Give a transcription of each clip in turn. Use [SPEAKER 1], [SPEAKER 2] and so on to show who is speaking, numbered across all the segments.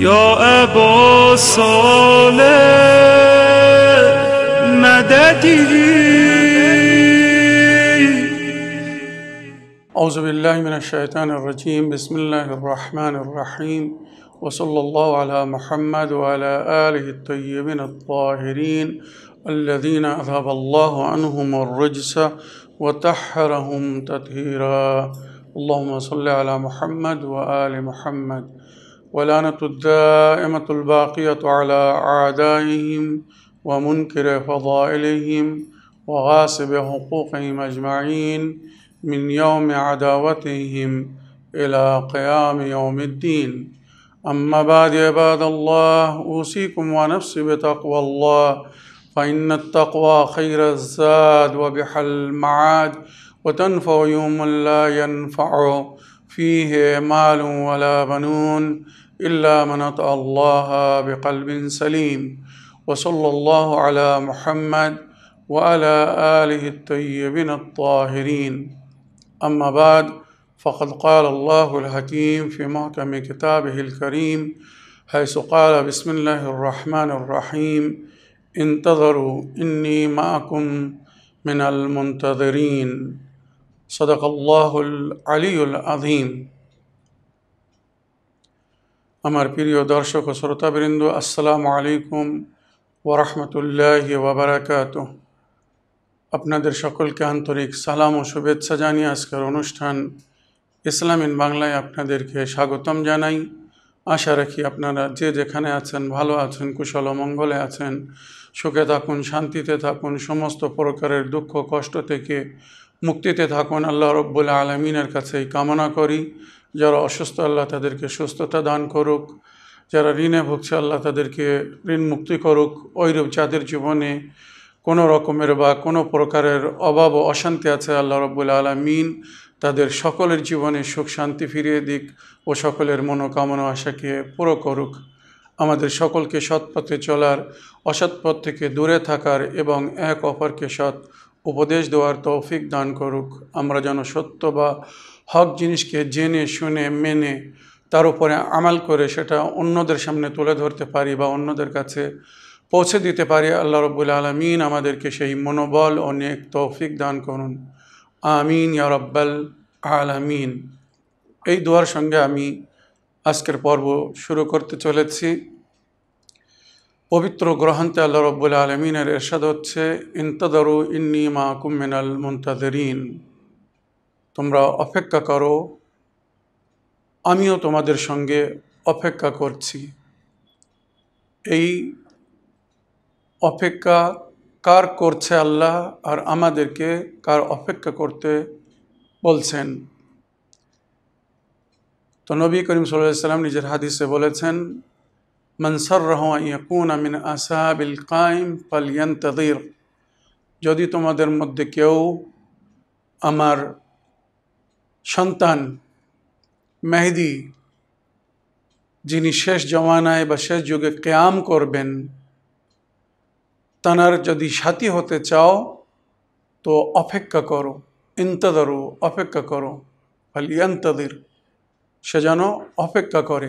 [SPEAKER 1] يا أبا صالح مددي أعوذ بالله من الشيطان الرجيم بسم الله الرحمن الرحيم وصلى الله على محمد وعلى آله الطيبين الطاهرين الذين أذهب الله عنهم الرجس وطهرهم تطهيرا اللهم صل على محمد وآل محمد ولعنة الدائمة الباقية على أعدائهم ومنكر فضائلهم وغاسب حقوقهم أجمعين من يوم عداوتهم إلى قيام يوم الدين أما بعد عباد الله أوصيكم ونفسي بتقوى الله فإن التقوى خير الزاد وبحل المعاد وتنفع يوم لا ينفع فيه مال ولا بنون إلا من أطأ الله بقلب سليم وصلى الله على محمد وعلى آله الطيبين الطاهرين أما بعد فقد قال الله الحكيم في محكم كتابه الكريم حيث قال بسم الله الرحمن الرحيم انتظروا إني معكم من المنتظرين صدق الله العلي العظيم আমার প্রিয় দর্শক ও শ্রোতাবৃন্দ আসসালামু আলাইকুম ওয়া ওবরাকাত আপনাদের সকলকে আন্তরিক সালাম ও শুভেচ্ছা জানিয়ে আজকের অনুষ্ঠান ইসলাম ইন বাংলায় আপনাদেরকে স্বাগতম জানাই আশা রাখি আপনারা যে যেখানে আছেন ভালো আছেন কুশল মঙ্গলে আছেন সুখে থাকুন শান্তিতে থাকুন সমস্ত প্রকারের দুঃখ কষ্ট থেকে মুক্তিতে থাকুন আল্লাহ রব্বুল আলমিনের কাছে কামনা করি যারা অসুস্থ আল্লাহ তাদেরকে সুস্থতা দান করুক যারা ঋণে ভুগছে আল্লাহ তাদেরকে ঋণ মুক্তি করুক ওইরূপ যাদের জীবনে কোনো রকমের বা কোনো প্রকারের অভাব ও অশান্তি আছে আল্লাহ রব্বুল আলমিন তাদের সকলের জীবনে সুখ শান্তি ফিরিয়ে দিক ও সকলের মনোকামনা আশাকে পুরো করুক আমাদের সকলকে সৎ পথে চলার অসৎ পথ থেকে দূরে থাকার এবং এক অপরকে সৎ উপদেশ দেওয়ার তৌফিক দান করুক আমরা যেন সত্য বা হক জিনিসকে জেনে শুনে মেনে তার উপরে আমাল করে সেটা অন্যদের সামনে তুলে ধরতে পারি বা অন্যদের কাছে পৌঁছে দিতে পারি আল্লাহ রবুল আলমিন আমাদেরকে সেই মনোবল অনেক তৌফিক দান করুন আমিন ইয়া রব্বাল আলামিন এই দোয়ার সঙ্গে আমি আজকের পর্ব শুরু করতে চলেছি পবিত্র গ্রহান্তে আল্লাহ রব্বুল আলমিনের এরশাদ হচ্ছে ইন্তদারু ইন্নি মা কুমিনাল মুন্তাদরিন তোমরা অপেক্ষা করো আমিও তোমাদের সঙ্গে অপেক্ষা করছি এই অপেক্ষা কার করছে আল্লাহ আর আমাদেরকে কার অপেক্ষা করতে বলছেন তো নবী করিম সাল্লাম নিজের হাদিসে বলেছেন سره ان يكون من اصحاب القائم فلينتظر যদি তোমাদের মধ্যে কেউ আমার সন্তান মেহেদি যিনি শেষ জমানায় বা শেষ যুগে কেয়াম করবেন তানার যদি সাথী হতে চাও তো অপেক্ষা করো ইন্তদারু অপেক্ষা করো ফালিয়ান্তদির সে যেন অপেক্ষা করে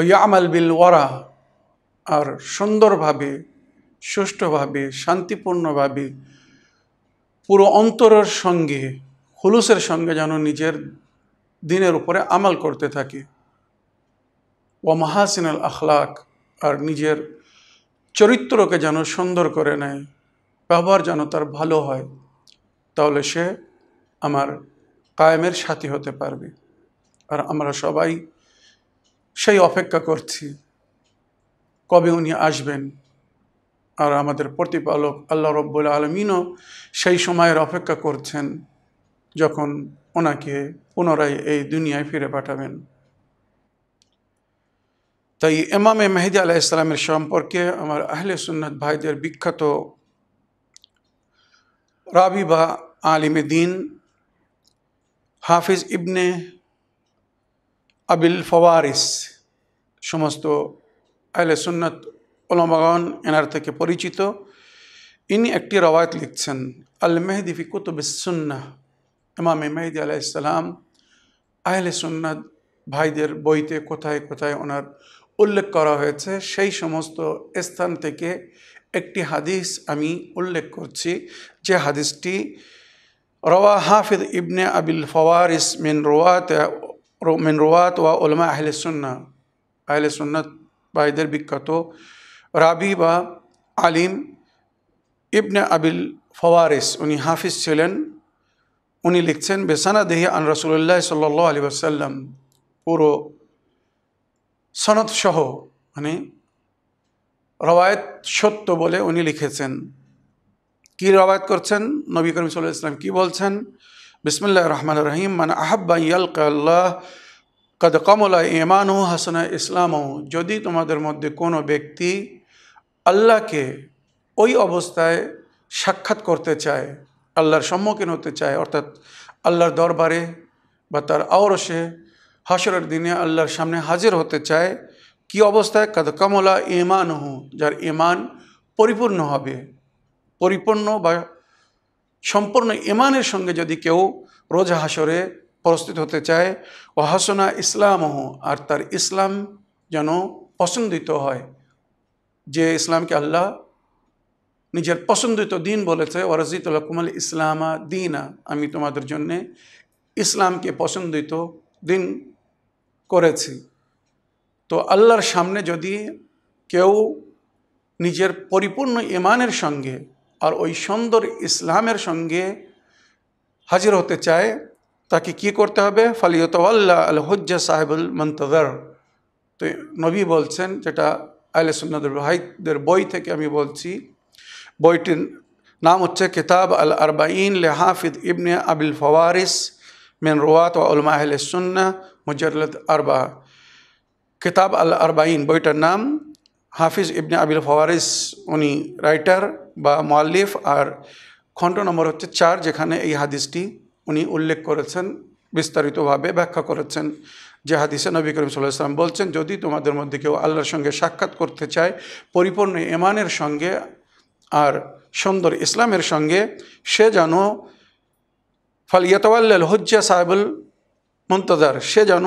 [SPEAKER 1] ওই ইয়ামাল বিল ওয়ারা আর সুন্দরভাবে সুষ্ঠুভাবে শান্তিপূর্ণভাবে পুরো অন্তরের সঙ্গে হুলুসের সঙ্গে যেন নিজের দিনের উপরে আমাল করতে থাকি ও মাহাসিনাল আখলাক আর নিজের চরিত্রকে যেন সুন্দর করে নেয় ব্যবহার যেন তার ভালো হয় তাহলে সে আমার কায়েমের সাথী হতে পারবে আর আমরা সবাই সেই অপেক্ষা করছি কবে উনি আসবেন আর আমাদের প্রতিপালক আল্লাহ রব্বুল আলমিনও সেই সময়ের অপেক্ষা করছেন যখন ওনাকে পুনরায় এই দুনিয়ায় ফিরে পাঠাবেন তাই এমামে মেহেদি আলাহ ইসলামের সম্পর্কে আমার আহলে সুন্নত ভাইদের বিখ্যাত রাবিবা আলিমে দিন হাফিজ ইবনে আবিল ফওয়ারিস সমস্ত আহলে সুন্নত ওলামাগন এনার থেকে পরিচিত ইনি একটি রওয়ায়ত লিখছেন আল মেহদি ফি কুতুবিসুন্না ইমামে মেহদি আলাইসালাম আহলে সুন্নাত ভাইদের বইতে কোথায় কোথায় ওনার উল্লেখ করা হয়েছে সেই সমস্ত স্থান থেকে একটি হাদিস আমি উল্লেখ করছি যে হাদিসটি রওয়া হাফিদ ইবনে আবিল ফওয়ারিস মিন রোয়াতে من রোয়াত ওয়া ওলমা আহলে সুন্না আহলে সুন্নাত বা এদের বিখ্যাত রাবি বা আলিম ইবনে আবিল ফওয়ারিস উনি হাফিজ ছিলেন উনি লিখছেন বেসানা দেহি আন রসুল্লাহ সাল আলী আসাল্লাম পুরো সনদ সহ মানে রবায়ত সত্য বলে উনি লিখেছেন কি রবায়ত করছেন নবী করিম সাল্লাহ ইসলাম কী বলছেন বিসমুল্লাহ রহমান রহিম মান কাল্লাহ কদ কমলা ইমানু হাসনা ইসলামও যদি তোমাদের মধ্যে কোনো ব্যক্তি আল্লাহকে ওই অবস্থায় সাক্ষাৎ করতে চায় আল্লাহর সম্মুখীন হতে চায় অর্থাৎ আল্লাহর দরবারে বা তার আওরসে হাসরের দিনে আল্লাহর সামনে হাজির হতে চায় কি অবস্থায় কাদ কমলা হু যার ইমান পরিপূর্ণ হবে পরিপূর্ণ বা সম্পূর্ণ ইমানের সঙ্গে যদি কেউ রোজা হাসরে প্রস্তুত হতে চায় ও হাসনা ইসলামহ আর তার ইসলাম যেন পছন্দিত হয় যে ইসলামকে আল্লাহ নিজের পছন্দিত দিন বলেছে ওরাজিতুল কুমাল ইসলামা দিনা আমি তোমাদের জন্যে ইসলামকে পছন্দিত দিন করেছি তো আল্লাহর সামনে যদি কেউ নিজের পরিপূর্ণ ইমানের সঙ্গে আর ওই সুন্দর ইসলামের সঙ্গে হাজির হতে চায় তাকে কি করতে হবে ফালিয়তওয়াল্লা আল হজ্জা সাহেবুল মন্তদার তো নবী বলছেন যেটা আলে সুন্নদুল ভাইদের বই থেকে আমি বলছি বইটির নাম হচ্ছে কিতাব আল আরবাইন লে হাফিদ ইবনে আবিল ফওয়ারিস মেন রোয়াত ও উলমা আহলে সুন্না মুজাল্লাদ আরবা কিতাব আল আরবাইন বইটার নাম হাফিজ ইবনে আবিল ফওয়ারিস উনি রাইটার বা মোয়াল্লিফ আর খণ্ড নম্বর হচ্ছে চার যেখানে এই হাদিসটি উনি উল্লেখ করেছেন বিস্তারিতভাবে ব্যাখ্যা করেছেন যে হাদিসে নবী করিম সাল্লাহ ইসলাম বলছেন যদি তোমাদের মধ্যে কেউ আল্লাহর সঙ্গে সাক্ষাৎ করতে চায় পরিপূর্ণ এমানের সঙ্গে আর সুন্দর ইসলামের সঙ্গে সে যেন ফাল ইয়তওয়াল্লাল হুজ্জা সাহেবুল মন্তজার সে যেন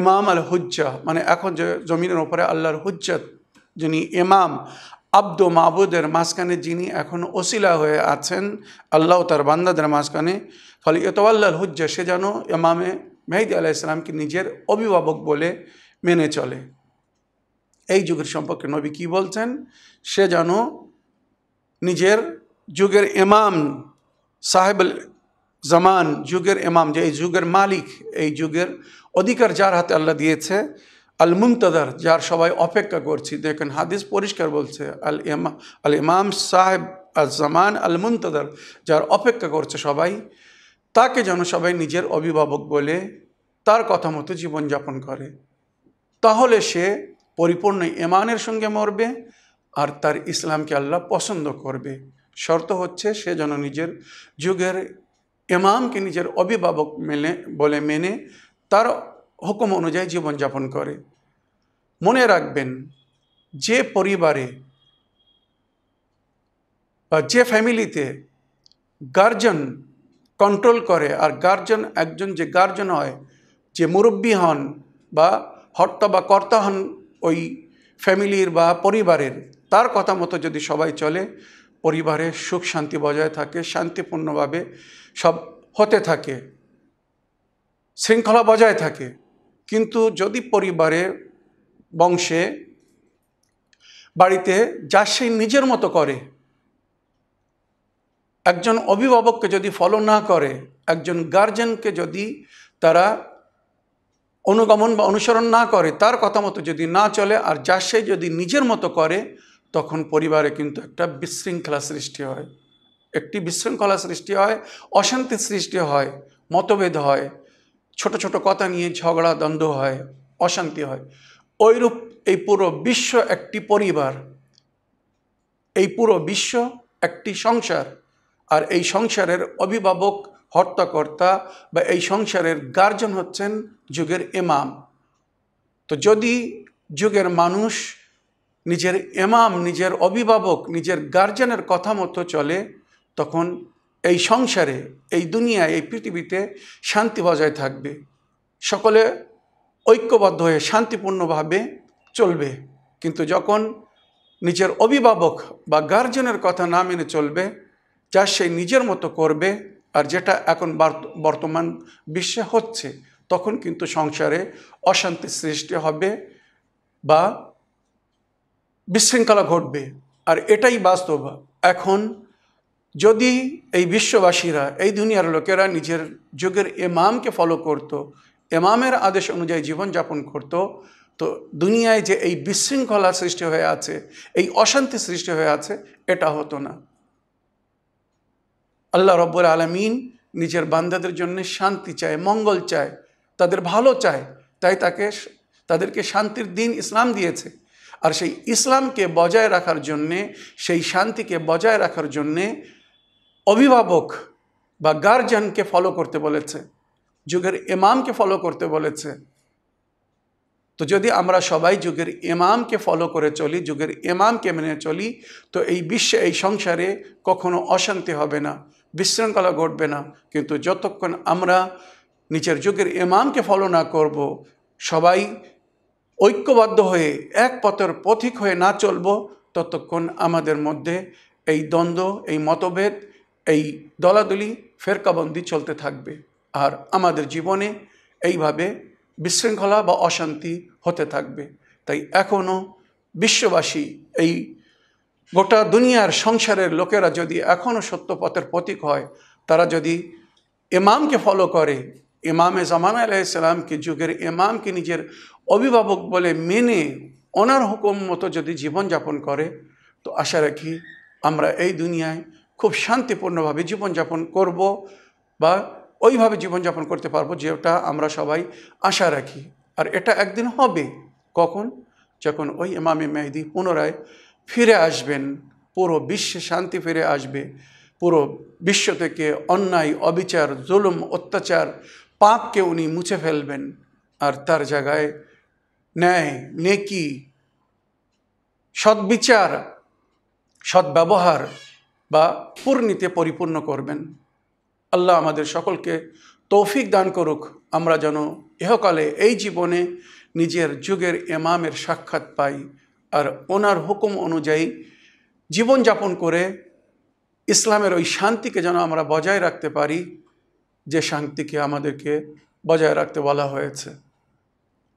[SPEAKER 1] ইমাম আল হুজ্জা মানে এখন যে জমিনের ওপরে আল্লাহর হুজ্জাত যিনি ইমাম আব্দ মাহবুদের মাঝখানে যিনি এখন ওসিলা হয়ে আছেন আল্লাহ তার বান্দাদের মাঝখানে ফলে ইতওয়াল্লাল হুজ্জা সে যেন ইমামে মেহিদি আলাহ ইসলামকে নিজের অভিভাবক বলে মেনে চলে এই যুগের সম্পর্কে নবী কি বলছেন সে যেন নিজের যুগের ইমাম সাহেব জামান যুগের ইমাম যে এই যুগের মালিক এই যুগের অধিকার যার হাতে আল্লাহ দিয়েছে আল মুমতাদার যার সবাই অপেক্ষা করছি দেখেন হাদিস পরিষ্কার বলছে আল ইমা আল ইমাম সাহেব আল জামান আল মুমতাদার যার অপেক্ষা করছে সবাই তাকে যেন সবাই নিজের অভিভাবক বলে তার কথা মতো জীবনযাপন করে তাহলে সে পরিপূর্ণ ইমানের সঙ্গে মরবে আর তার ইসলামকে আল্লাহ পছন্দ করবে শর্ত হচ্ছে সে যেন নিজের যুগের ইমামকে নিজের অভিভাবক মেনে বলে মেনে তার হুকুম অনুযায়ী জীবনযাপন করে মনে রাখবেন যে পরিবারে বা যে ফ্যামিলিতে গার্জন কন্ট্রোল করে আর গার্জন একজন যে গার্জন হয় যে মুরব্বী হন বা হর্তা বা কর্তা হন ওই ফ্যামিলির বা পরিবারের তার কথা মতো যদি সবাই চলে পরিবারে সুখ শান্তি বজায় থাকে শান্তিপূর্ণভাবে সব হতে থাকে শৃঙ্খলা বজায় থাকে কিন্তু যদি পরিবারে বংশে বাড়িতে যা সে নিজের মতো করে একজন অভিভাবককে যদি ফলো না করে একজন গার্জেনকে যদি তারা অনুগমন বা অনুসরণ না করে তার কথা মতো যদি না চলে আর যা সে যদি নিজের মতো করে তখন পরিবারে কিন্তু একটা বিশৃঙ্খলা সৃষ্টি হয় একটি বিশৃঙ্খলা সৃষ্টি হয় অশান্তি সৃষ্টি হয় মতভেদ হয় ছোট ছোট কথা নিয়ে ঝগড়া দ্বন্দ্ব হয় অশান্তি হয় ওইরূপ এই পুরো বিশ্ব একটি পরিবার এই পুরো বিশ্ব একটি সংসার আর এই সংসারের অভিভাবক হর্তাকর্তা বা এই সংসারের গার্জন হচ্ছেন যুগের ইমাম তো যদি যুগের মানুষ নিজের ইমাম নিজের অভিভাবক নিজের গার্জেনের কথা মতো চলে তখন এই সংসারে এই দুনিয়ায় এই পৃথিবীতে শান্তি বজায় থাকবে সকলে ঐক্যবদ্ধ হয়ে শান্তিপূর্ণভাবে চলবে কিন্তু যখন নিজের অভিভাবক বা গার্জেনের কথা না মেনে চলবে যা সে নিজের মতো করবে আর যেটা এখন বর্তমান বিশ্বে হচ্ছে তখন কিন্তু সংসারে অশান্তি সৃষ্টি হবে বা বিশৃঙ্খলা ঘটবে আর এটাই বাস্তব এখন যদি এই বিশ্ববাসীরা এই দুনিয়ার লোকেরা নিজের যুগের এমামকে ফলো করত। এমামের আদেশ অনুযায়ী জীবনযাপন করত। তো দুনিয়ায় যে এই বিশৃঙ্খলা সৃষ্টি হয়ে আছে এই অশান্তি সৃষ্টি হয়ে আছে এটা হতো না আল্লাহ রব্বুল আলমিন নিজের বান্দাদের জন্য শান্তি চায় মঙ্গল চায় তাদের ভালো চায় তাই তাকে তাদেরকে শান্তির দিন ইসলাম দিয়েছে আর সেই ইসলামকে বজায় রাখার জন্যে সেই শান্তিকে বজায় রাখার জন্যে অভিভাবক বা গার্জিয়ানকে ফলো করতে বলেছে যুগের ইমামকে ফলো করতে বলেছে তো যদি আমরা সবাই যুগের ইমামকে ফলো করে চলি যুগের ইমামকে মেনে চলি তো এই বিশ্বে এই সংসারে কখনো অশান্তি হবে না বিশৃঙ্খলা ঘটবে না কিন্তু যতক্ষণ আমরা নিজের যুগের ইমামকে ফলো না করব সবাই ঐক্যবদ্ধ হয়ে এক পথের পথিক হয়ে না চলব ততক্ষণ আমাদের মধ্যে এই দ্বন্দ্ব এই মতভেদ এই দলাদলি ফেরকাবন্দি চলতে থাকবে আর আমাদের জীবনে এইভাবে বিশৃঙ্খলা বা অশান্তি হতে থাকবে তাই এখনও বিশ্ববাসী এই গোটা দুনিয়ার সংসারের লোকেরা যদি এখনও সত্যপথের প্রতীক হয় তারা যদি ইমামকে ফলো করে ইমামে জামান আলাইসালামকে যুগের ইমামকে নিজের অভিভাবক বলে মেনে ওনার হুকুম মতো যদি জীবনযাপন করে তো আশা রাখি আমরা এই দুনিয়ায় খুব শান্তিপূর্ণভাবে জীবনযাপন করব বা ওইভাবে জীবনযাপন করতে পারবো যেটা আমরা সবাই আশা রাখি আর এটা একদিন হবে কখন যখন ওই ইমামি মেহেদি পুনরায় ফিরে আসবেন পুরো বিশ্বে শান্তি ফিরে আসবে পুরো বিশ্ব থেকে অন্যায় অবিচার জুলুম অত্যাচার পাপকে উনি মুছে ফেলবেন আর তার জায়গায় ন্যায় নেকি সদ্বিচার সদ্ব্যবহার বা পূর্ণিতে পরিপূর্ণ করবেন আল্লাহ আমাদের সকলকে তৌফিক দান করুক আমরা যেন ইহকালে এই জীবনে নিজের যুগের এমামের সাক্ষাৎ পাই আর ওনার হুকুম অনুযায়ী জীবনযাপন করে ইসলামের ওই শান্তিকে যেন আমরা বজায় রাখতে পারি যে শান্তিকে আমাদেরকে বজায় রাখতে বলা হয়েছে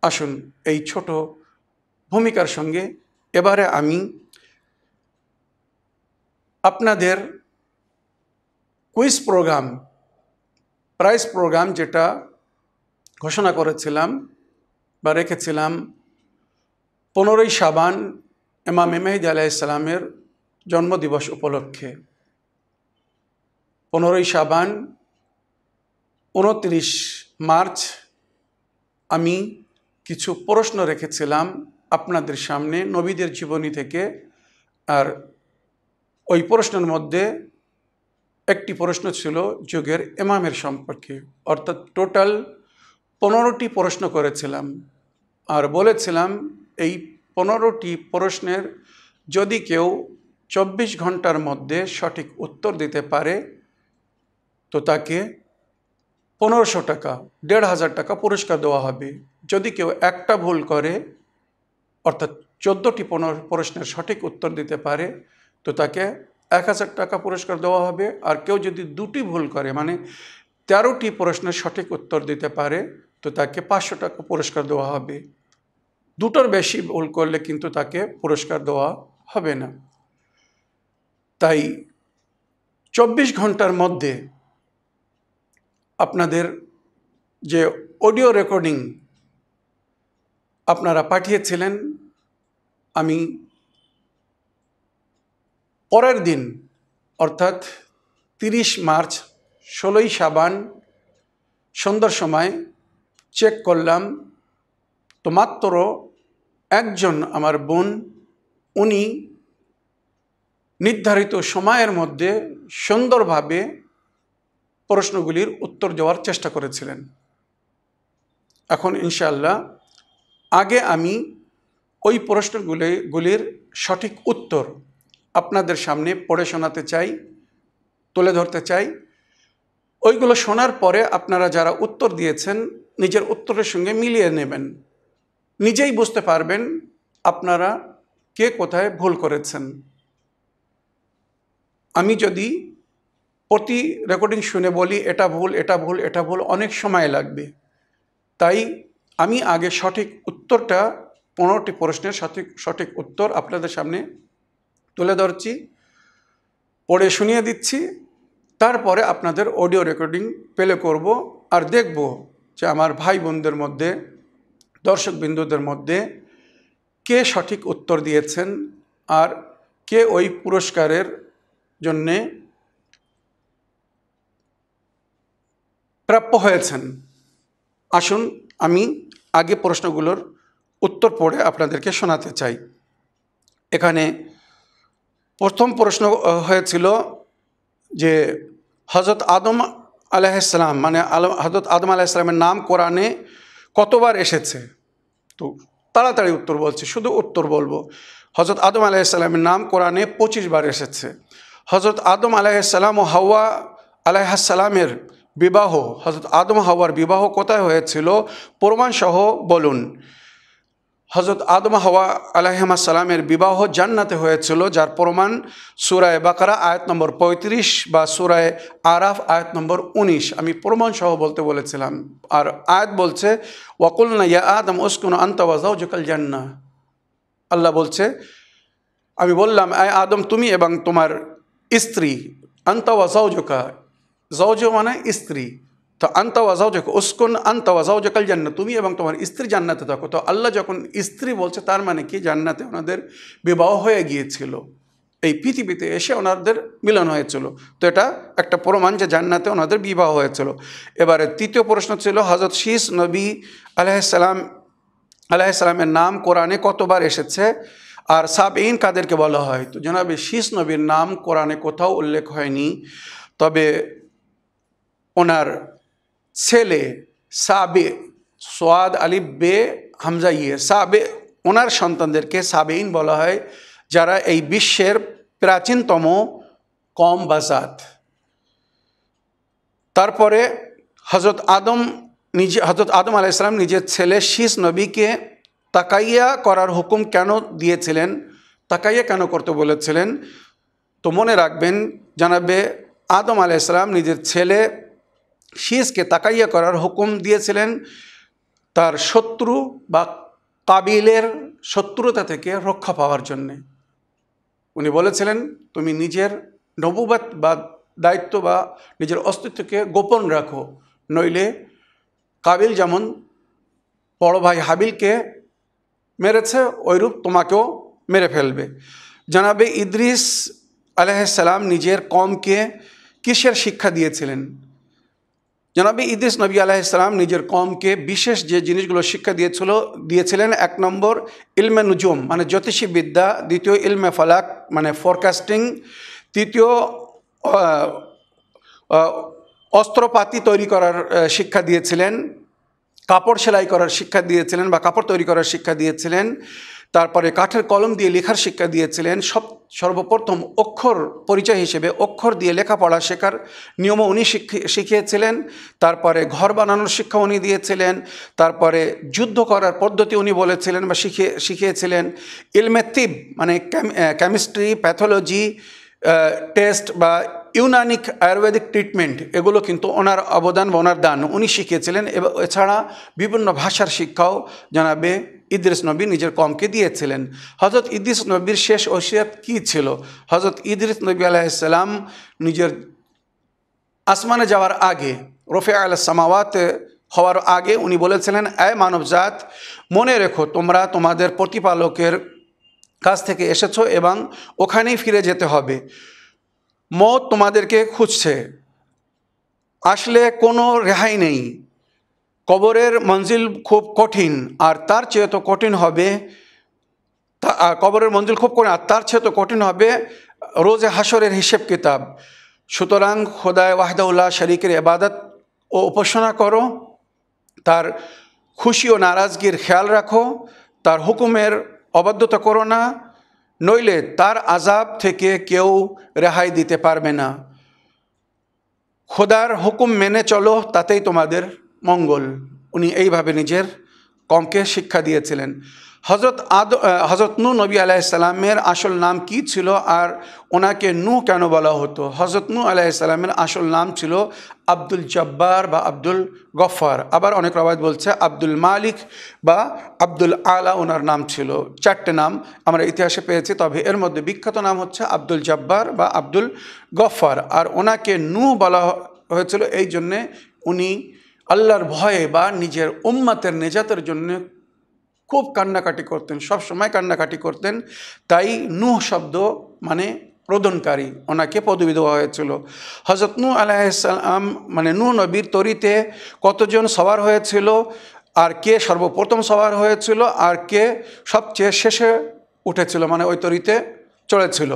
[SPEAKER 1] আসুন এই ছোট ভূমিকার সঙ্গে এবারে আমি আপনাদের কুইজ প্রোগ্রাম প্রাইজ প্রোগ্রাম যেটা ঘোষণা করেছিলাম বা রেখেছিলাম পনেরোই সাবান এমাম আলাহ ইসলামের জন্মদিবস উপলক্ষে পনেরোই সাবান উনত্রিশ মার্চ আমি কিছু প্রশ্ন রেখেছিলাম আপনাদের সামনে নবীদের জীবনী থেকে আর ওই প্রশ্নের মধ্যে একটি প্রশ্ন ছিল যুগের এমামের সম্পর্কে অর্থাৎ টোটাল পনেরোটি প্রশ্ন করেছিলাম আর বলেছিলাম এই পনেরোটি প্রশ্নের যদি কেউ চব্বিশ ঘন্টার মধ্যে সঠিক উত্তর দিতে পারে তো তাকে পনেরোশো টাকা দেড় হাজার টাকা পুরস্কার দেওয়া হবে যদি কেউ একটা ভুল করে অর্থাৎ চোদ্দোটি পনেরো প্রশ্নের সঠিক উত্তর দিতে পারে তো তাকে এক হাজার টাকা পুরস্কার দেওয়া হবে আর কেউ যদি দুটি ভুল করে মানে তেরোটি প্রশ্নের সঠিক উত্তর দিতে পারে তো তাকে পাঁচশো টাকা পুরস্কার দেওয়া হবে দুটোর বেশি ভুল করলে কিন্তু তাকে পুরস্কার দেওয়া হবে না তাই চব্বিশ ঘন্টার মধ্যে আপনাদের যে অডিও রেকর্ডিং আপনারা পাঠিয়েছিলেন আমি পরের দিন অর্থাৎ তিরিশ মার্চ ষোলোই সাবান সন্ধ্যার সময় চেক করলাম তো মাত্র একজন আমার বোন উনি নির্ধারিত সময়ের মধ্যে সুন্দরভাবে প্রশ্নগুলির উত্তর দেওয়ার চেষ্টা করেছিলেন এখন ইনশাল্লাহ আগে আমি ওই প্রশ্নগুলি গুলির সঠিক উত্তর আপনাদের সামনে পড়ে শোনাতে চাই তুলে ধরতে চাই ওইগুলো শোনার পরে আপনারা যারা উত্তর দিয়েছেন নিজের উত্তরের সঙ্গে মিলিয়ে নেবেন নিজেই বুঝতে পারবেন আপনারা কে কোথায় ভুল করেছেন আমি যদি প্রতি রেকর্ডিং শুনে বলি এটা ভুল এটা ভুল এটা ভুল অনেক সময় লাগবে তাই আমি আগে সঠিক উত্তরটা পনেরোটি প্রশ্নের সঠিক সঠিক উত্তর আপনাদের সামনে তুলে ধরছি পড়ে শুনিয়ে দিচ্ছি তারপরে আপনাদের অডিও রেকর্ডিং পেলে করব আর দেখব যে আমার ভাই বোনদের মধ্যে বিন্দুদের মধ্যে কে সঠিক উত্তর দিয়েছেন আর কে ওই পুরস্কারের জন্যে প্রাপ্য হয়েছেন আসুন আমি আগে প্রশ্নগুলোর উত্তর পড়ে আপনাদেরকে শোনাতে চাই এখানে প্রথম প্রশ্ন হয়েছিল যে হজরত আদম আলাইসালাম মানে আলম হজরত আদম আলাইসালামের নাম কোরআনে কতবার এসেছে তো তাড়াতাড়ি উত্তর বলছি শুধু উত্তর বলবো হজরত আদম আলাইসালামের নাম কোরআনে পঁচিশ বার এসেছে হজরত আদম আলাইসালাম ও হাওয়া আলাইহাসালামের বিবাহ হজরত আদম হাওয়ার বিবাহ কোথায় হয়েছিল প্রমাণসহ বলুন হজরত আদম হাওয়া আলাহিমা সালামের বিবাহ জান্নাতে হয়েছিল যার প্রমাণ সুরায় বাকারা আয়াত নম্বর ৩৫ বা সুরায় আরাফ আয়াত নম্বর ১৯ আমি প্রমাণ সহ বলতে বলেছিলাম আর আয়াত বলছে ওয়াকুলনা ইয়া আদম উসকুন আন্তাও জকাল জান্না আল্লাহ বলছে আমি বললাম আয় আদম তুমি এবং তোমার স্ত্রী আন্তওয়া জৌজকা জৌজ মানে স্ত্রী তো আন্তা যখন উস্কুন আন্তা ওয়াজাউজকাল জান্না তুমি এবং তোমার স্ত্রী জান্নাতে থাকো তো আল্লাহ যখন স্ত্রী বলছে তার মানে কি জান্নাতে ওনাদের বিবাহ হয়ে গিয়েছিল এই পৃথিবীতে এসে ওনাদের মিলন হয়েছিল তো এটা একটা প্রমাণ যে জান্নাতে ওনাদের বিবাহ হয়েছিল এবারে তৃতীয় প্রশ্ন ছিল হজরত শীষ নবী আলাইসালাম আলাইসালামের নাম কোরআনে কতবার এসেছে আর সাব ইন কাদেরকে বলা হয় তো জনাবে শীষ নবীর নাম কোরআনে কোথাও উল্লেখ হয়নি তবে ওনার ছেলে সাবে সোয়াদ আলিব বে হামজা ইয়ে সাবে ওনার সন্তানদেরকে সাবেইন বলা হয় যারা এই বিশ্বের প্রাচীনতম কম বাজাত তারপরে হজরত আদম নিজে হজরত আদম আলা ইসলাম নিজের ছেলে শীষ নবীকে তাকাইয়া করার হুকুম কেন দিয়েছিলেন তাকাইয়া কেন করতে বলেছিলেন তো মনে রাখবেন জানাবে আদম আলা ইসলাম নিজের ছেলে শেষকে তাকাইয়া করার হুকুম দিয়েছিলেন তার শত্রু বা কাবিলের শত্রুতা থেকে রক্ষা পাওয়ার জন্যে উনি বলেছিলেন তুমি নিজের নবুবাদ বা দায়িত্ব বা নিজের অস্তিত্বকে গোপন রাখো নইলে কাবিল যেমন বড় ভাই হাবিলকে মেরেছে ওইরূপ তোমাকেও মেরে ফেলবে জানাবে ইদ্রিস আলাইসালাম নিজের কমকে কিসের শিক্ষা দিয়েছিলেন জনাবি ইদিস নবী আলাহিসাম নিজের কমকে বিশেষ যে জিনিসগুলো শিক্ষা দিয়েছিল দিয়েছিলেন এক নম্বর ইলমে নুজুম মানে জ্যোতিষী বিদ্যা দ্বিতীয় ইলমে ফালাক মানে ফরকাস্টিং তৃতীয় অস্ত্রপাতি তৈরি করার শিক্ষা দিয়েছিলেন কাপড় সেলাই করার শিক্ষা দিয়েছিলেন বা কাপড় তৈরি করার শিক্ষা দিয়েছিলেন তারপরে কাঠের কলম দিয়ে লেখার শিক্ষা দিয়েছিলেন সব সর্বপ্রথম অক্ষর পরিচয় হিসেবে অক্ষর দিয়ে লেখাপড়া শেখার নিয়মও উনি শিখিয়েছিলেন তারপরে ঘর বানানোর শিক্ষা উনি দিয়েছিলেন তারপরে যুদ্ধ করার পদ্ধতি উনি বলেছিলেন বা শিখিয়ে শিখিয়েছিলেন ইলমেতিব মানে কেমিস্ট্রি প্যাথোলজি টেস্ট বা ইউনানিক আয়ুর্বেদিক ট্রিটমেন্ট এগুলো কিন্তু ওনার অবদান বা ওনার দান উনি শিখিয়েছিলেন এবং এছাড়া বিভিন্ন ভাষার শিক্ষাও জানাবে ইদ্রিস নবী নিজের কমকে দিয়েছিলেন হজরত ইদ্রিস নবীর শেষ ওসিয়াত কী ছিল হজরত ইদ্রিস নবী আলাইসাল্লাম নিজের আসমানে যাওয়ার আগে রফে আল সামাওয়াত হওয়ার আগে উনি বলেছিলেন এ মানবজাত মনে রেখো তোমরা তোমাদের প্রতিপালকের কাছ থেকে এসেছো এবং ওখানেই ফিরে যেতে হবে মত তোমাদেরকে খুঁজছে আসলে কোনো রেহাই নেই কবরের মঞ্জিল খুব কঠিন আর তার চেয়ে তো কঠিন হবে কবরের মঞ্জিল খুব কঠিন আর তার চেয়ে তো কঠিন হবে রোজে হাসরের হিসেব কিতাব সুতরাং খোদায় ওয়াহদাউল্লাহ শরিকের এবাদত ও উপাসনা করো তার খুশি ও নারাজগির খেয়াল রাখো তার হুকুমের অবাধ্যতা করো না নইলে তার আজাব থেকে কেউ রেহাই দিতে পারবে না খোদার হুকুম মেনে চলো তাতেই তোমাদের মঙ্গল উনি এইভাবে নিজের কমকে শিক্ষা দিয়েছিলেন হজরত আদ হজরত নূ নবী আলাইসাল্লামের আসল নাম কি ছিল আর ওনাকে নূ কেন বলা হতো হজরত নূ আলাইসাল্লামের আসল নাম ছিল আব্দুল জব্বার বা আব্দুল গফার আবার অনেক রবাদ বলছে আব্দুল মালিক বা আব্দুল আলা ওনার নাম ছিল চারটে নাম আমরা ইতিহাসে পেয়েছি তবে এর মধ্যে বিখ্যাত নাম হচ্ছে আব্দুল জব্বার বা আব্দুল গফার আর ওনাকে নূ বলা হয়েছিল এই জন্যে উনি আল্লাহর ভয়ে বা নিজের উম্মাতের নেজাতের জন্য খুব কান্নাকাটি করতেন সব সময় কান্নাকাটি করতেন তাই নুহ শব্দ মানে রোদনকারী ওনাকে পদবি দেওয়া হয়েছিল হজরত নু আলাইসালাম মানে নু নবীর তরিতে কতজন সবার হয়েছিল আর কে সর্বপ্রথম সবার হয়েছিল আর কে সবচেয়ে শেষে উঠেছিল মানে ওই তরিতে চলেছিল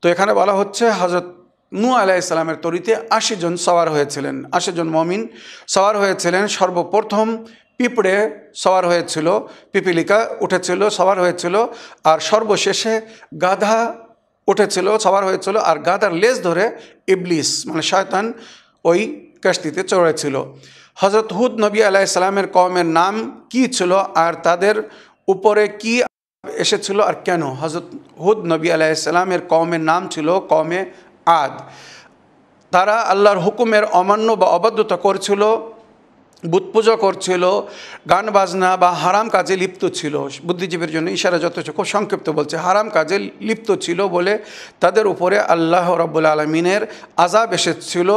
[SPEAKER 1] তো এখানে বলা হচ্ছে হজরত নু আলাইসালামের তরিতে আশি জন সওয়ার হয়েছিলেন আশি জন মমিন সওয়ার হয়েছিলেন সর্বপ্রথম পিঁপড়ে সওয়ার হয়েছিল পিপিলিকা উঠেছিল সওয়ার হয়েছিল আর সর্বশেষে গাধা উঠেছিল সওয়ার হয়েছিল আর গাধার লেজ ধরে ইবলিস মানে শয়তান ওই কাস্তিতে চড়েছিল হজরত হুদ নবী আলাইসালামের কমের নাম কি ছিল আর তাদের উপরে কি এসেছিল আর কেন হজরত হুদ নবী আলাইসালামের কমের নাম ছিল কমে আদ তারা আল্লাহর হুকুমের অমান্য বা অবাধ্যতা করছিল বুধ পুজো করছিল গান বাজনা বা হারাম কাজে লিপ্ত ছিল বুদ্ধিজীবীর জন্য ইশারা যথেষ্ট খুব সংক্ষিপ্ত বলছে হারাম কাজে লিপ্ত ছিল বলে তাদের উপরে আল্লাহ রব্বুল আলমিনের আজাব এসেছিল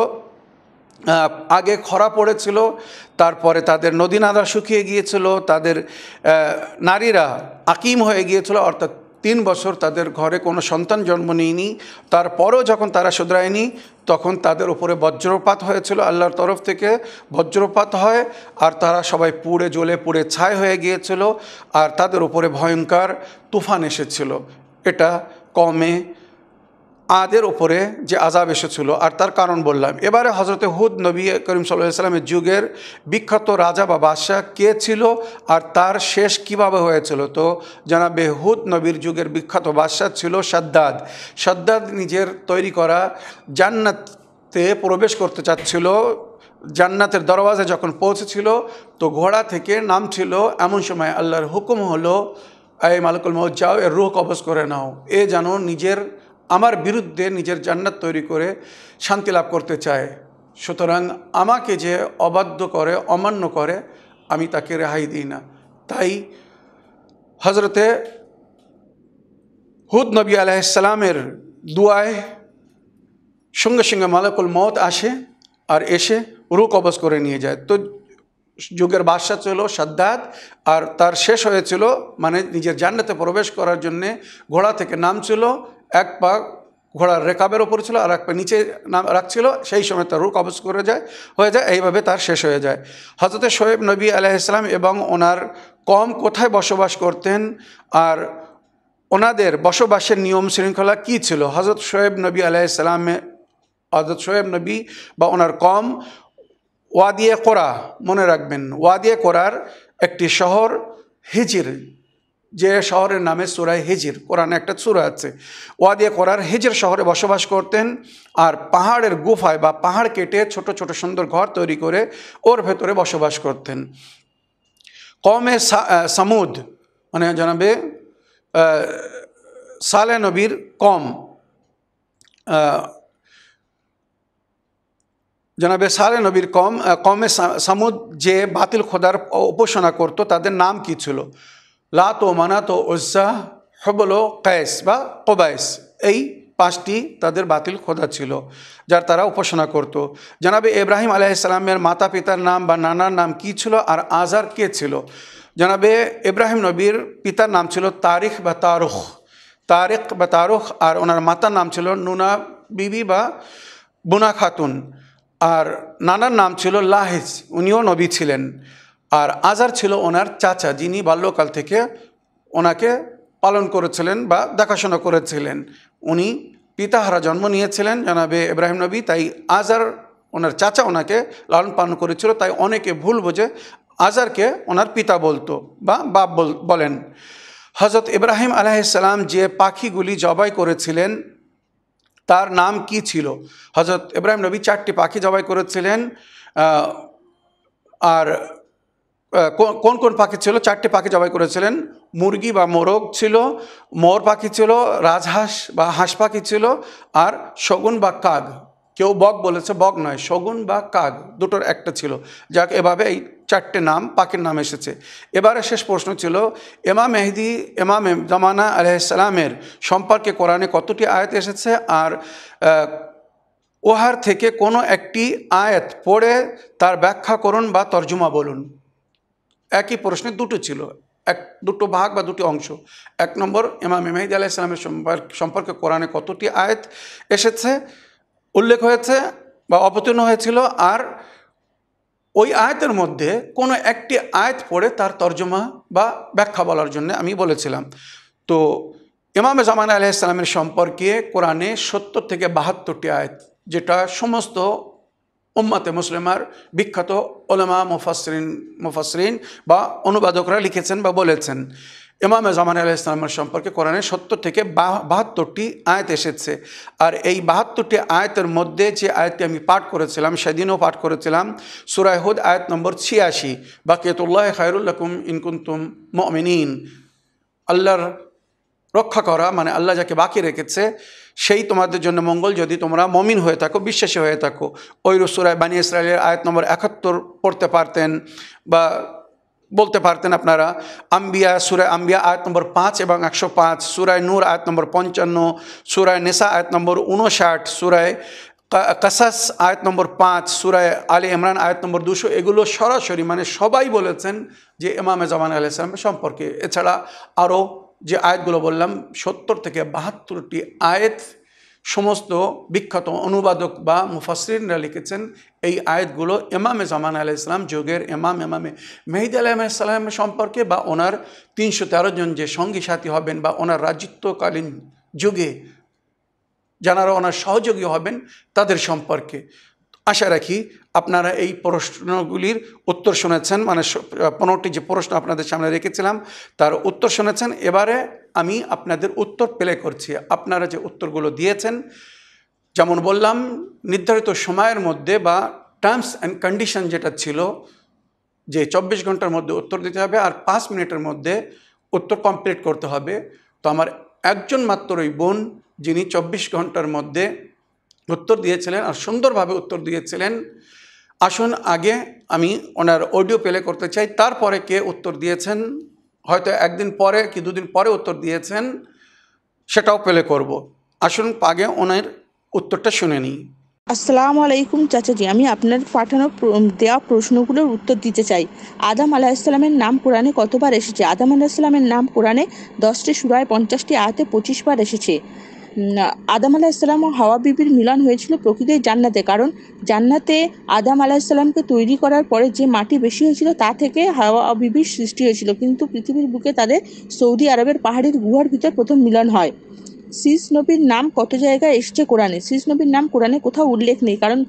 [SPEAKER 1] আগে খরা পড়েছিল তারপরে তাদের নদী নাদা শুকিয়ে গিয়েছিল তাদের নারীরা আকিম হয়ে গিয়েছিল অর্থাৎ তিন বছর তাদের ঘরে কোনো সন্তান জন্ম নিইনি তারপরও যখন তারা শুধরায়নি তখন তাদের উপরে বজ্রপাত হয়েছিল আল্লাহর তরফ থেকে বজ্রপাত হয় আর তারা সবাই পুড়ে জ্বলে পুড়ে ছাই হয়ে গিয়েছিল আর তাদের উপরে ভয়ঙ্কর তুফান এসেছিল এটা কমে আদের ওপরে যে আজাব এসেছিল আর তার কারণ বললাম এবারে হজরতে হুদ নবী করিম সাল্লাহ সাল্লামের যুগের বিখ্যাত রাজা বা বাদশাহ কে ছিল আর তার শেষ কিভাবে হয়েছিল তো জানাবে হুদ নবীর যুগের বিখ্যাত বাদশাহ ছিল সাদ্দাদ সাদ্দাদ নিজের তৈরি করা জান্নাতে প্রবেশ করতে চাচ্ছিল জান্নাতের দরওয়াজে যখন পৌঁছেছিল তো ঘোড়া থেকে নাম ছিল এমন সময় আল্লাহর হুকুম হলো আয়ে মালকুল মহ যাও এর রুহ কবজ করে নাও এ যেন নিজের আমার বিরুদ্ধে নিজের জান্নাত তৈরি করে শান্তি লাভ করতে চায় সুতরাং আমাকে যে অবাধ্য করে অমান্য করে আমি তাকে রেহাই দিই না তাই হজরতে হুদ নবী আলাইসালামের দুয়ায় সঙ্গে সঙ্গে মালাকুল মত আসে আর এসে রু কবজ করে নিয়ে যায় তো যুগের বাদশাহ ছিল সাদ্দাত আর তার শেষ হয়েছিল মানে নিজের জান্নাতে প্রবেশ করার জন্যে ঘোড়া থেকে নাম ছিল এক পা ঘোড়ার রেকাবের ওপর ছিল আর এক পা নিচে নাম রাখছিল সেই সময় তার রুখ অবস করে যায় হয়ে যায় এইভাবে তার শেষ হয়ে যায় হজরত শোয়েব নবী আলাইসালাম এবং ওনার কম কোথায় বসবাস করতেন আর ওনাদের বসবাসের নিয়ম শৃঙ্খলা কি ছিল হজরত শোয়েব নবী আলাইসালামে হজরত শোয়েব নবী বা ওনার কম ওয়াদিয়ে কোরা মনে রাখবেন ওয়াদিয়ে কোরার একটি শহর হিজির যে শহরের নামে সুরায় হেজির কোরআনে একটা সুরা আছে ওয়াদিয়া কোরআন হেজির শহরে বসবাস করতেন আর পাহাড়ের গুফায় বা পাহাড় কেটে ছোট ছোট সুন্দর ঘর তৈরি করে ওর ভেতরে বসবাস করতেন কমে সামুদ মানে জানাবে সালে নবীর কম জানাবে সালে নবীর কম কমে সামুদ যে বাতিল খোদার উপাসনা করত তাদের নাম কি ছিল লাত ও মানাত ও ওসাহ হবল কায়েস বা কবায়েস এই পাঁচটি তাদের বাতিল খোদা ছিল যার তারা উপাসনা করত জানাবে এব্রাহিম আলাইসালামের মাতা পিতার নাম বা নানার নাম কি ছিল আর আজার কে ছিল জানাবে ইব্রাহিম নবীর পিতার নাম ছিল তারিখ বা তারুখ তারেক বা তারুখ আর ওনার মাতার নাম ছিল নুনা বিবি বা বুনা খাতুন আর নানার নাম ছিল লাহেজ উনিও নবী ছিলেন আর আজার ছিল ওনার চাচা যিনি বাল্যকাল থেকে ওনাকে পালন করেছিলেন বা দেখাশোনা করেছিলেন উনি পিতাহারা জন্ম নিয়েছিলেন জানাবে ইব্রাহিম নবী তাই আজার ওনার চাচা ওনাকে লালন পালন করেছিল তাই অনেকে ভুল বোঝে আজারকে ওনার পিতা বলতো বা বাপ বলেন হজরত ইব্রাহিম আলাহিসাল্লাম যে পাখিগুলি জবাই করেছিলেন তার নাম কি ছিল হজরত ইব্রাহিম নবী চারটি পাখি জবাই করেছিলেন আর কোন কোন পাখি ছিল চারটে পাখি জবাই করেছিলেন মুরগি বা মোরগ ছিল মোর পাখি ছিল রাজহাঁস বা হাঁস পাখি ছিল আর শগুন বা কাগ কেউ বক বলেছে বক নয় শগুন বা কাগ দুটোর একটা ছিল যাক এভাবে এই চারটে নাম পাখির নাম এসেছে এবারে শেষ প্রশ্ন ছিল এমা মেহেদি এমা জামানা আলহামের সম্পর্কে কোরআনে কতটি আয়াত এসেছে আর ওহার থেকে কোনো একটি আয়াত পড়ে তার ব্যাখ্যা করুন বা তর্জমা বলুন একই প্রশ্নে দুটো ছিল এক দুটো ভাগ বা দুটি অংশ এক নম্বর ইমাম মেমাহিদি আলাহ ইসলামের সম্পর্কে কোরআনে কতটি আয়াত এসেছে উল্লেখ হয়েছে বা অবতীর্ণ হয়েছিল আর ওই আয়তের মধ্যে কোনো একটি আয়াত পড়ে তার তর্জমা বা ব্যাখ্যা বলার জন্য আমি বলেছিলাম তো ইমাম জামান আলাহিসাল্লামের সম্পর্কে কোরআনে সত্তর থেকে বাহাত্তরটি আয়াত যেটা সমস্ত উম্মাতে মুসলিমার বিখ্যাত ওলামা মুফাসরিন মুফাসরিন বা অনুবাদকরা লিখেছেন বা বলেছেন ইমাম জামান আল ইসলামের সম্পর্কে কোরআনে সত্তর থেকে বাহাত্তরটি আয়াত এসেছে আর এই বাহাত্তরটি আয়াতের মধ্যে যে আয়াতটি আমি পাঠ করেছিলাম সেদিনও পাঠ করেছিলাম সুরাহুদ আয়াত নম্বর ছিয়াশি বা কেতুল্লাহ খায়রুল্লাকুম ইনকুন্তুম মমিন আল্লাহর রক্ষা করা মানে আল্লাহ যাকে বাকি রেখেছে সেই তোমাদের জন্য মঙ্গল যদি তোমরা মমিন হয়ে থাকো বিশ্বাসী হয়ে থাকো ওই রসুরায় বানি ইসরায়েলের আয়াত নম্বর একাত্তর পড়তে পারতেন বা বলতে পারতেন আপনারা আম্বিয়া সুরায় আম্বিয়া আয়াত নম্বর পাঁচ এবং একশো পাঁচ সুরায় নূর আয়াত নম্বর পঞ্চান্ন সুরায় নেশা আয়াত নম্বর উনষাট সুরায় কাসাস আয়াত নম্বর পাঁচ সুরায় আলী ইমরান আয়াত নম্বর দুশো এগুলো সরাসরি মানে সবাই বলেছেন যে ইমামে জামান আলাইসালামের সম্পর্কে এছাড়া আরও যে আয়াতগুলো বললাম সত্তর থেকে বাহাত্তরটি আয়েত সমস্ত বিখ্যাত অনুবাদক বা মুফাসরিনরা লিখেছেন এই আয়াতগুলো এমামে জামান আলাহ ইসলাম যুগের এমাম এমামে মেহিদ আলাহিসাল্লাম সম্পর্কে বা ওনার তিনশো তেরো জন যে সঙ্গী সাথী হবেন বা ওনার রাজত্বকালীন যুগে যারা ওনার সহযোগী হবেন তাদের সম্পর্কে আশা রাখি আপনারা এই প্রশ্নগুলির উত্তর শুনেছেন মানে পনেরোটি যে প্রশ্ন আপনাদের সামনে রেখেছিলাম তার উত্তর শুনেছেন এবারে আমি আপনাদের উত্তর প্লে করছি আপনারা যে উত্তরগুলো দিয়েছেন যেমন বললাম নির্ধারিত সময়ের মধ্যে বা টার্মস অ্যান্ড কন্ডিশন যেটা ছিল যে চব্বিশ ঘন্টার মধ্যে উত্তর দিতে হবে আর পাঁচ মিনিটের মধ্যে উত্তর কমপ্লিট করতে হবে তো আমার একজন মাত্রই বোন যিনি চব্বিশ ঘন্টার মধ্যে উত্তর দিয়েছিলেন আর সুন্দরভাবে উত্তর দিয়েছিলেন আসুন আগে আমি ওনার অডিও প্লে করতে চাই তারপরে কে উত্তর দিয়েছেন হয়তো একদিন পরে কি দুদিন পরে উত্তর দিয়েছেন সেটাও প্লে করব। আসুন আগে ওনার উত্তরটা শুনে নিই
[SPEAKER 2] আসসালামু আলাইকুম চাচাজি আমি আপনার পাঠানো দেওয়া প্রশ্নগুলোর উত্তর দিতে চাই আদাম আলাহিসাল্লামের নাম কোরআনে কতবার এসেছে আদাম আলাহিসাল্লামের নাম কোরআনে দশটি সুরায় পঞ্চাশটি আয়াতে পঁচিশবার এসেছে আদাম আলাহিসাল্লাম ও হাওয়া বিবির মিলন হয়েছিল প্রকৃতির জান্নাতে কারণ জান্নাতে আদাম আলাহিসাল্লামকে তৈরি করার পরে যে মাটি বেশি হয়েছিল তা থেকে হাওয়া বিবির সৃষ্টি হয়েছিল কিন্তু পৃথিবীর বুকে তাদের সৌদি আরবের পাহাড়ের গুহার ভিতর প্রথম মিলন হয় শীষ নবীর নাম কত জায়গায় এসছে কোরআনে শীষ নবীর নাম কোরআনে কোথাও উল্লেখ নেই কারণ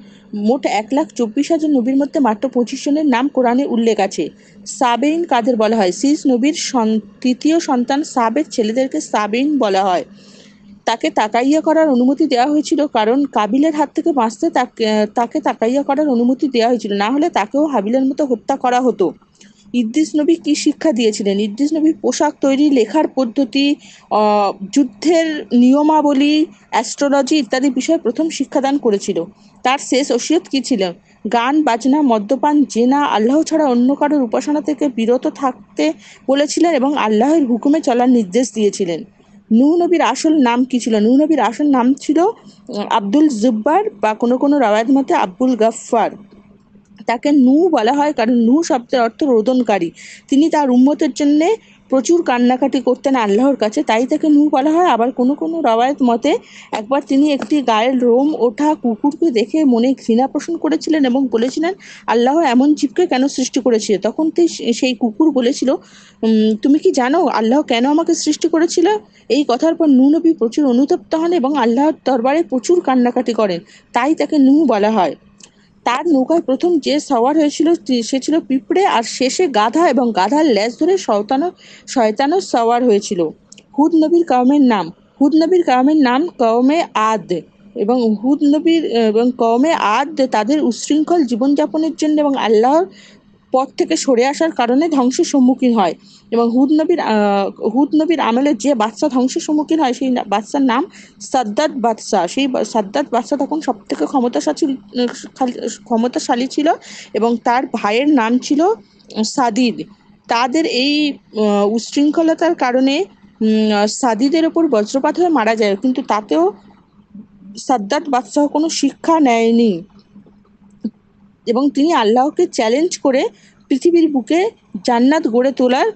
[SPEAKER 2] মোট এক লাখ চব্বিশ হাজার নবীর মধ্যে মাত্র পঁচিশ জনের নাম কোরআনে উল্লেখ আছে সাবেইন কাদের বলা হয় শীষ নবীর তৃতীয় সন্তান সাবের ছেলেদেরকে সাবেইন বলা হয় তাকে তাকাইয়া করার অনুমতি দেওয়া হয়েছিল কারণ কাবিলের হাত থেকে বাঁচতে তাকে তাকে তাকাইয়া করার অনুমতি দেওয়া হয়েছিল না হলে তাকেও হাবিলের মতো হত্যা করা হতো ইদ্রিস নবী কী শিক্ষা দিয়েছিলেন ইদ্রিস নবী পোশাক তৈরি লেখার পদ্ধতি যুদ্ধের নিয়মাবলী অ্যাস্ট্রোলজি ইত্যাদি বিষয়ে প্রথম শিক্ষাদান করেছিল তার শেষ ওসিয়ত কী ছিল গান বাজনা মদ্যপান জেনা আল্লাহ ছাড়া অন্য কারোর উপাসনা থেকে বিরত থাকতে বলেছিলেন এবং আল্লাহর হুকুমে চলার নির্দেশ দিয়েছিলেন নুনবীর আসল নাম কি ছিল নুনবীর আসল নাম ছিল আব্দুল জুব্বার বা কোনো কোনো রাওয়াত মতে আব্দুল গাফফার তাকে নূ বলা হয় কারণ নূ শব্দের অর্থ রোদনকারী তিনি তার উন্মতের জন্যে প্রচুর কান্নাকাটি করতেন আল্লাহর কাছে তাই তাকে নূর বলা হয় আবার কোনো কোনো রবায়ত মতে একবার তিনি একটি গায়ের রোম ওঠা কুকুরকে দেখে মনে ঘৃণা পোষণ করেছিলেন এবং বলেছিলেন আল্লাহ এমন জীবকে কেন সৃষ্টি করেছিল তখন সেই কুকুর বলেছিল তুমি কি জানো আল্লাহ কেন আমাকে সৃষ্টি করেছিল এই কথার পর নূ নবী প্রচুর অনুতপ্ত হন এবং আল্লাহর দরবারে প্রচুর কান্নাকাটি করেন তাই তাকে নূ বলা হয় তার নৌকায় প্রথম যে সওয়ার হয়েছিল সে ছিল পিঁপড়ে আর শেষে গাধা এবং গাধার ল্যাস ধরে শয়তানো শয়তানো সওয়ার হয়েছিল হুদ নবীর কওমের নাম হুদ নবীর কওমের নাম কওমে আদ এবং হুদ নবীর এবং কওমে আদ তাদের উশৃঙ্খল জীবনযাপনের জন্য এবং আল্লাহর পথ থেকে সরে আসার কারণে ধ্বংসের সম্মুখীন হয় এবং হুদ নবীর হুদ নবীর আমলে যে বাচ্চা ধ্বংসের সম্মুখীন হয় সেই বাচ্চার নাম সাদ্দাত বাদশাহ সেই সাদ্দাত বাদশাহ তখন সব থেকে ক্ষমতাশালী ক্ষমতাশালী ছিল এবং তার ভাইয়ের নাম ছিল সাদিদ তাদের এই উশৃঙ্খলতার কারণে সাদিদের ওপর বজ্রপাত হয়ে মারা যায় কিন্তু তাতেও সাদ্দাত বাদশাহ কোনো শিক্ষা নেয়নি এবং তিনি আল্লাহকে চ্যালেঞ্জ করে পৃথিবীর বুকে জান্নাত গড়ে তোলার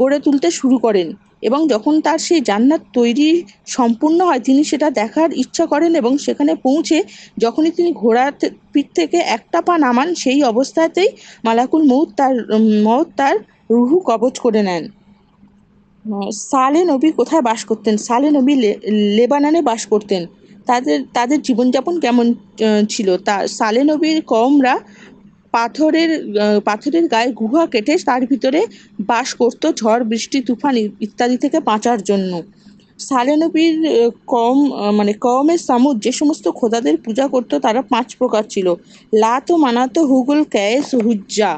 [SPEAKER 2] গড়ে তুলতে শুরু করেন এবং যখন তার সেই জান্নাত তৈরি সম্পূর্ণ হয় তিনি সেটা দেখার ইচ্ছা করেন এবং সেখানে পৌঁছে যখনই তিনি ঘোড়ার পিঠ থেকে একটা পা নামান সেই অবস্থাতেই মালাকুল মৌত তার মৌত তার রুহু কবচ করে নেন সালে নবী কোথায় বাস করতেন সালে নবী লেবাননে বাস করতেন তাদের তাদের জীবনযাপন কেমন ছিল তা সালে নবীর কমরা পাথরের পাথরের গায়ে গুহা কেটে তার ভিতরে বাস করত ঝড় বৃষ্টি তুফান ইত্যাদি থেকে বাঁচার জন্য সালে নবীর কম মানে কমের সামুদ যে সমস্ত খোদাদের পূজা করত তারা পাঁচ প্রকার ছিল লাত মানাত হুগুল ক্যায়েস হুজ্জা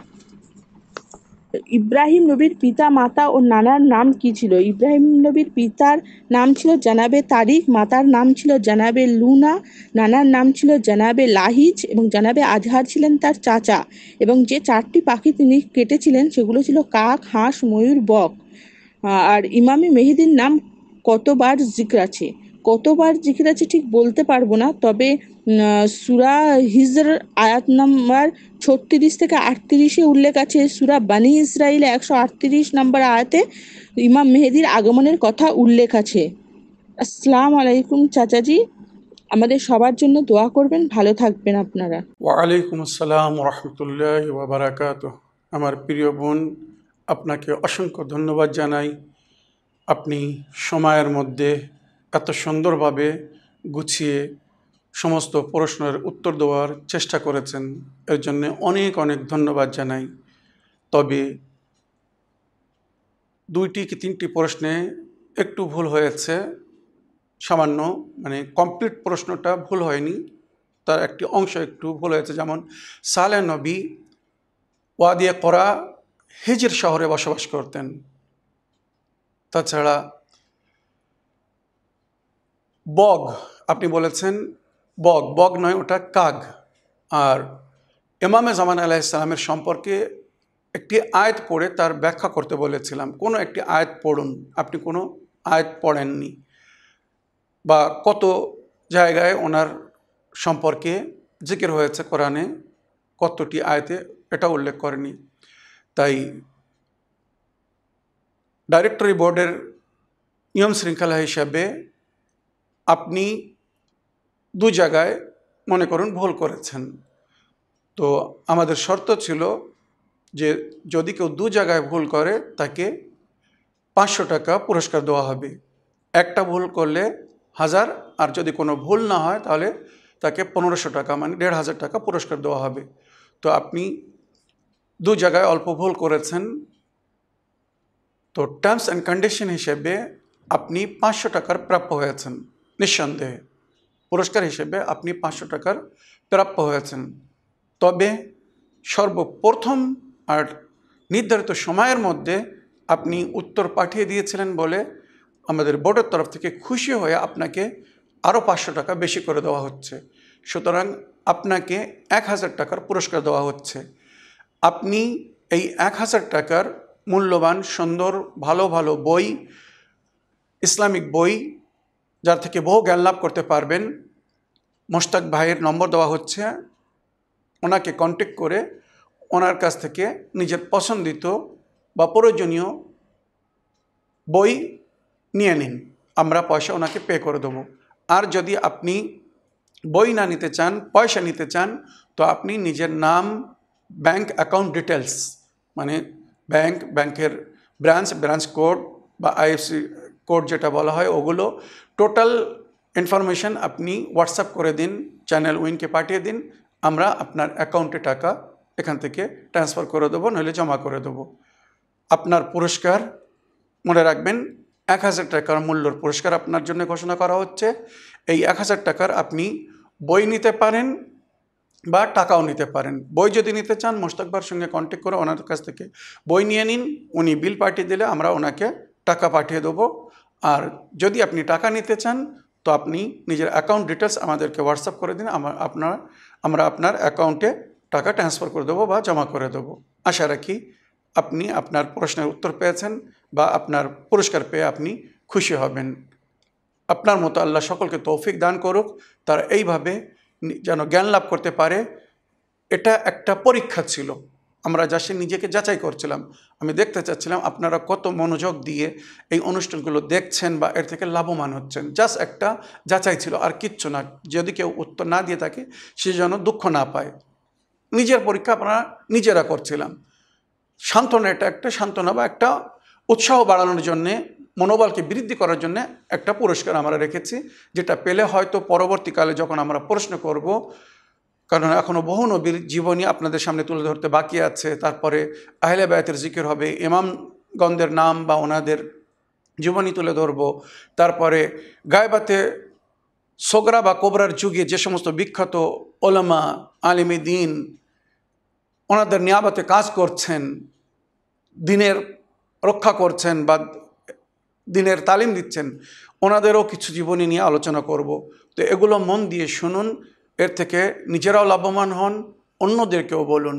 [SPEAKER 2] ইব্রাহিম নবীর পিতা মাতা ও নানার নাম কি ছিল ইব্রাহিম নবীর পিতার নাম ছিল জানাবে তারিক মাতার নাম ছিল জানাবে লুনা নানার নাম ছিল জানাবে লাহিজ এবং জানাবে আজহার ছিলেন তার চাচা এবং যে চারটি পাখি তিনি কেটেছিলেন সেগুলো ছিল কাক হাঁস ময়ূর বক আর ইমামি মেহেদির নাম কতবার জিক্রাছে আছে কতবার জিক্রাছে আছে ঠিক বলতে পারবো না তবে সুরা হিজর আয়াত নম্বর ছত্রিশ থেকে আটত্রিশে উল্লেখ আছে সুরা বানি ইসরায়েলে একশো আটত্রিশ নম্বর আয়াতে ইমাম মেহেদির আগমনের কথা উল্লেখ আছে আসসালাম আলাইকুম চাচাজি আমাদের সবার জন্য দোয়া করবেন ভালো থাকবেন আপনারা
[SPEAKER 1] ওয়ালাইকুম আসসালাম রহমতুল্লাহ ওবরাকাত আমার প্রিয় বোন আপনাকে অসংখ্য ধন্যবাদ জানাই আপনি সময়ের মধ্যে এত সুন্দরভাবে গুছিয়ে সমস্ত প্রশ্নের উত্তর দেওয়ার চেষ্টা করেছেন এর জন্য অনেক অনেক ধন্যবাদ জানাই তবে দুইটি কি তিনটি প্রশ্নে একটু ভুল হয়েছে সামান্য মানে কমপ্লিট প্রশ্নটা ভুল হয়নি তার একটি অংশ একটু ভুল হয়েছে যেমন সালে নবী ওয়াদিয়া করা হিজির শহরে বসবাস করতেন তাছাড়া বগ আপনি বলেছেন বগ বগ নয় ওটা কাগ আর এমামে জামান আলাহ ইসলামের সম্পর্কে একটি আয়াত পড়ে তার ব্যাখ্যা করতে বলেছিলাম কোনো একটি আয়াত পড়ুন আপনি কোনো আয়াত পড়েননি বা কত জায়গায় ওনার সম্পর্কে জিকির হয়েছে কোরআনে কতটি আয়তে এটা উল্লেখ করেনি তাই ডাইরেক্টরি বোর্ডের নিয়ম শৃঙ্খলা হিসাবে আপনি দু জায়গায় মনে করুন ভুল করেছেন তো আমাদের শর্ত ছিল যে যদি কেউ দু জায়গায় ভুল করে তাকে পাঁচশো টাকা পুরস্কার দেওয়া হবে একটা ভুল করলে হাজার আর যদি কোনো ভুল না হয় তাহলে তাকে পনেরোশো টাকা মানে দেড় হাজার টাকা পুরস্কার দেওয়া হবে তো আপনি দু জায়গায় অল্প ভুল করেছেন তো টার্মস অ্যান্ড কন্ডিশন হিসেবে আপনি পাঁচশো টাকার প্রাপ্য হয়েছেন নিঃসন্দেহে পুরস্কার হিসেবে আপনি পাঁচশো টাকার প্রাপ্য হয়েছেন তবে সর্বপ্রথম আর নির্ধারিত সময়ের মধ্যে আপনি উত্তর পাঠিয়ে দিয়েছিলেন বলে আমাদের বোর্ডের তরফ থেকে খুশি হয়ে আপনাকে আরও পাঁচশো টাকা বেশি করে দেওয়া হচ্ছে সুতরাং আপনাকে এক হাজার টাকার পুরস্কার দেওয়া হচ্ছে আপনি এই এক হাজার টাকার মূল্যবান সুন্দর ভালো ভালো বই ইসলামিক বই যার থেকে বহু জ্ঞান লাভ করতে পারবেন মোশতাক ভাইয়ের নম্বর দেওয়া হচ্ছে ওনাকে কন্ট্যাক্ট করে ওনার কাছ থেকে নিজের পছন্দিত বা প্রয়োজনীয় বই নিয়ে নিন আমরা পয়সা ওনাকে পে করে দেবো আর যদি আপনি বই না নিতে চান পয়সা নিতে চান তো আপনি নিজের নাম ব্যাংক অ্যাকাউন্ট ডিটেলস মানে ব্যাংক ব্যাংকের ব্রাঞ্চ ব্রাঞ্চ কোড বা আইএফসি কোড যেটা বলা হয় ওগুলো টোটাল ইনফরমেশান আপনি হোয়াটসঅ্যাপ করে দিন চ্যানেল উইনকে পাঠিয়ে দিন আমরা আপনার অ্যাকাউন্টে টাকা এখান থেকে ট্রান্সফার করে দেবো নইলে জমা করে দেবো আপনার পুরস্কার মনে রাখবেন এক হাজার টাকার মূল্যর পুরস্কার আপনার জন্য ঘোষণা করা হচ্ছে এই এক হাজার টাকার আপনি বই নিতে পারেন বা টাকাও নিতে পারেন বই যদি নিতে চান মোস্তাকবার সঙ্গে কন্ট্যাক্ট করে ওনার কাছ থেকে বই নিয়ে নিন উনি বিল পাঠিয়ে দিলে আমরা ওনাকে টাকা পাঠিয়ে দেবো আর যদি আপনি টাকা নিতে চান তো আপনি নিজের অ্যাকাউন্ট ডিটেলস আমাদেরকে হোয়াটসঅ্যাপ করে দিন আমার আপনার আমরা আপনার অ্যাকাউন্টে টাকা ট্রান্সফার করে দেবো বা জমা করে দেবো আশা রাখি আপনি আপনার প্রশ্নের উত্তর পেয়েছেন বা আপনার পুরস্কার পেয়ে আপনি খুশি হবেন আপনার মতো আল্লাহ সকলকে তৌফিক দান করুক তারা এইভাবে যেন জ্ঞান লাভ করতে পারে এটা একটা পরীক্ষা ছিল আমরা সে নিজেকে যাচাই করছিলাম আমি দেখতে চাচ্ছিলাম আপনারা কত মনোযোগ দিয়ে এই অনুষ্ঠানগুলো দেখছেন বা এর থেকে লাভবান হচ্ছেন জাস্ট একটা যাচাই ছিল আর কিচ্ছু না যদি কেউ উত্তর না দিয়ে থাকে সে যেন দুঃখ না পায় নিজের পরীক্ষা আপনারা নিজেরা করছিলাম সান্ত্বনা এটা একটা সান্ত্বনা বা একটা উৎসাহ বাড়ানোর জন্যে মনোবলকে বৃদ্ধি করার জন্য একটা পুরস্কার আমরা রেখেছি যেটা পেলে হয়তো পরবর্তীকালে যখন আমরা প্রশ্ন করব কারণ এখনও বহু নবীর জীবনী আপনাদের সামনে তুলে ধরতে বাকি আছে তারপরে আহলে বায়াতের জিকির হবে ইমামগণদের নাম বা ওনাদের জীবনী তুলে ধরব তারপরে গায়বাতে সোগরা বা কোবরার যুগে যে সমস্ত বিখ্যাত ওলামা আলিম দিন ওনাদের নিয়াবাতে কাজ করছেন দিনের রক্ষা করছেন বা দিনের তালিম দিচ্ছেন ওনাদেরও কিছু জীবনী নিয়ে আলোচনা করব তো এগুলো মন দিয়ে শুনুন এর থেকে নিজেরাও লাভবান হন অন্যদেরকেও বলুন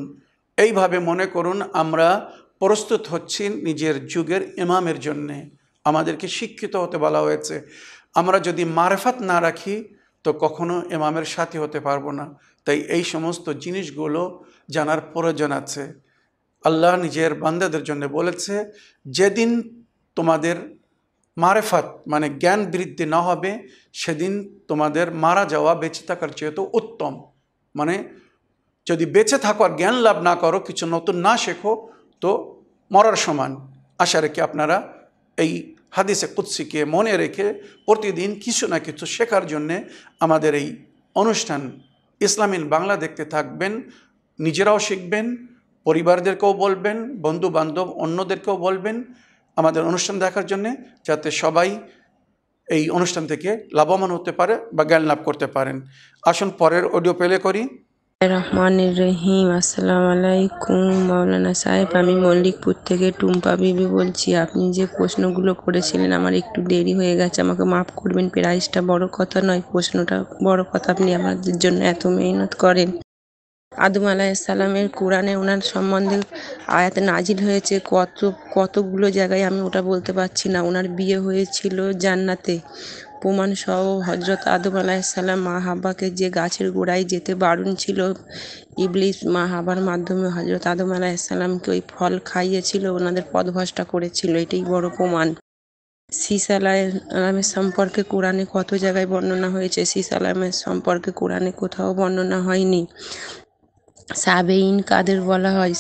[SPEAKER 1] এইভাবে মনে করুন আমরা প্রস্তুত হচ্ছি নিজের যুগের ইমামের জন্যে আমাদেরকে শিক্ষিত হতে বলা হয়েছে আমরা যদি মারফাত না রাখি তো কখনো ইমামের সাথী হতে পারবো না তাই এই সমস্ত জিনিসগুলো জানার প্রয়োজন আছে আল্লাহ নিজের বান্দাদের জন্য বলেছে যেদিন তোমাদের মারেফাত মানে জ্ঞান বৃদ্ধি না হবে সেদিন তোমাদের মারা যাওয়া বেঁচে থাকার চেয়ে তো উত্তম মানে যদি বেঁচে থাকো আর জ্ঞান লাভ না করো কিছু নতুন না শেখো তো মরার সমান আশা রেখে আপনারা এই হাদিসে কুৎসিকে মনে রেখে প্রতিদিন কিছু না কিছু শেখার জন্যে আমাদের এই অনুষ্ঠান ইসলামিন বাংলা দেখতে থাকবেন নিজেরাও শিখবেন পরিবারদেরকেও বলবেন বন্ধু বান্ধব অন্যদেরকেও বলবেন আমাদের অনুষ্ঠান দেখার জন্যে যাতে সবাই এই অনুষ্ঠান থেকে লাভবান হতে পারে বা জ্ঞান লাভ করতে পারেন আসুন পরের অডিও প্লে করি
[SPEAKER 3] রহমান রহিম আসসালাম আলাইকুম মাওলানা সাহেব আমি মল্লিকপুর থেকে টুম্পা বিবি বলছি আপনি যে প্রশ্নগুলো করেছিলেন আমার একটু দেরি হয়ে গেছে আমাকে মাফ করবেন প্রাইজটা বড় কথা নয় প্রশ্নটা বড় কথা আপনি আমাদের জন্য এত মেহনত করেন আদম আলাইসালামের কোরআনে ওনার সম্বন্ধে আয়াত নাজিল হয়েছে কত কতগুলো জায়গায় আমি ওটা বলতে পারছি না ওনার বিয়ে হয়েছিল জান্নাতে প্রমাণ সহ হজরত আদম আলাইসাল্লাম মা হাব্বাকে যে গাছের গোড়ায় যেতে বারণ ছিল ইবলিস মা হাবার মাধ্যমে হজরত আদম আলাইসাল্লামকে ওই ফল খাইয়েছিল ওনাদের পদভাসটা করেছিল এটাই বড় প্রমাণ সিসালামের সম্পর্কে কোরআনে কত জায়গায় বর্ণনা হয়েছে সিসালামের সম্পর্কে কোরআনে কোথাও বর্ণনা হয়নি সাবেইন কাদের বলা হয়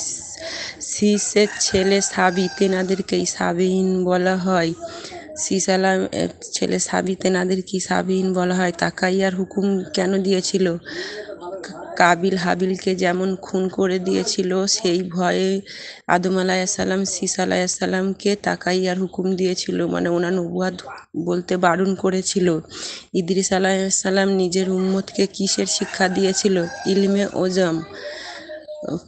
[SPEAKER 3] শীষের ছেলে সাবি তেনাদেরকেই সাবেইন বলা হয় আলাম ছেলে সাবি তেনাদের কি সাবিন বলা হয় তাকাইয়ার হুকুম কেন দিয়েছিল কাবিল হাবিলকে যেমন খুন করে দিয়েছিল সেই ভয়ে আদম আলাইসাল্লাম সিস আলাইসাল্লামকে তাকাইয়ার হুকুম দিয়েছিল মানে ওনার নবুয়াদ বলতে বারণ করেছিল ইদ্রিস আলাইসাল্লাম নিজের উম্মতকে কিসের শিক্ষা দিয়েছিল ইলমে ওজম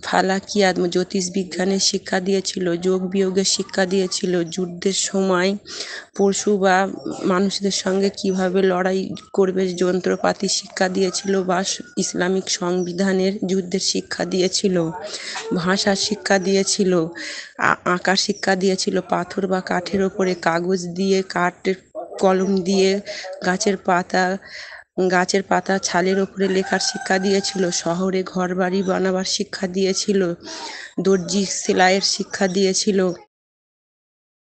[SPEAKER 3] ফালাকিয়াত জ্যোতিষ বিজ্ঞানের শিক্ষা দিয়েছিল যোগ বিয়োগের শিক্ষা দিয়েছিল যুদ্ধের সময় পশু বা মানুষদের সঙ্গে কিভাবে লড়াই করবে যন্ত্রপাতি শিক্ষা দিয়েছিল বা ইসলামিক সংবিধানের যুদ্ধের শিক্ষা দিয়েছিল ভাষার শিক্ষা দিয়েছিল আঁকার শিক্ষা দিয়েছিল পাথর বা কাঠের ওপরে কাগজ দিয়ে কাঠের কলম দিয়ে গাছের পাতা গাছের পাতা ছালের ওপরে লেখার শিক্ষা দিয়েছিল শহরে ঘর বাড়ি বানাবার শিক্ষা দিয়েছিল দর্জি সেলাইয়ের শিক্ষা দিয়েছিল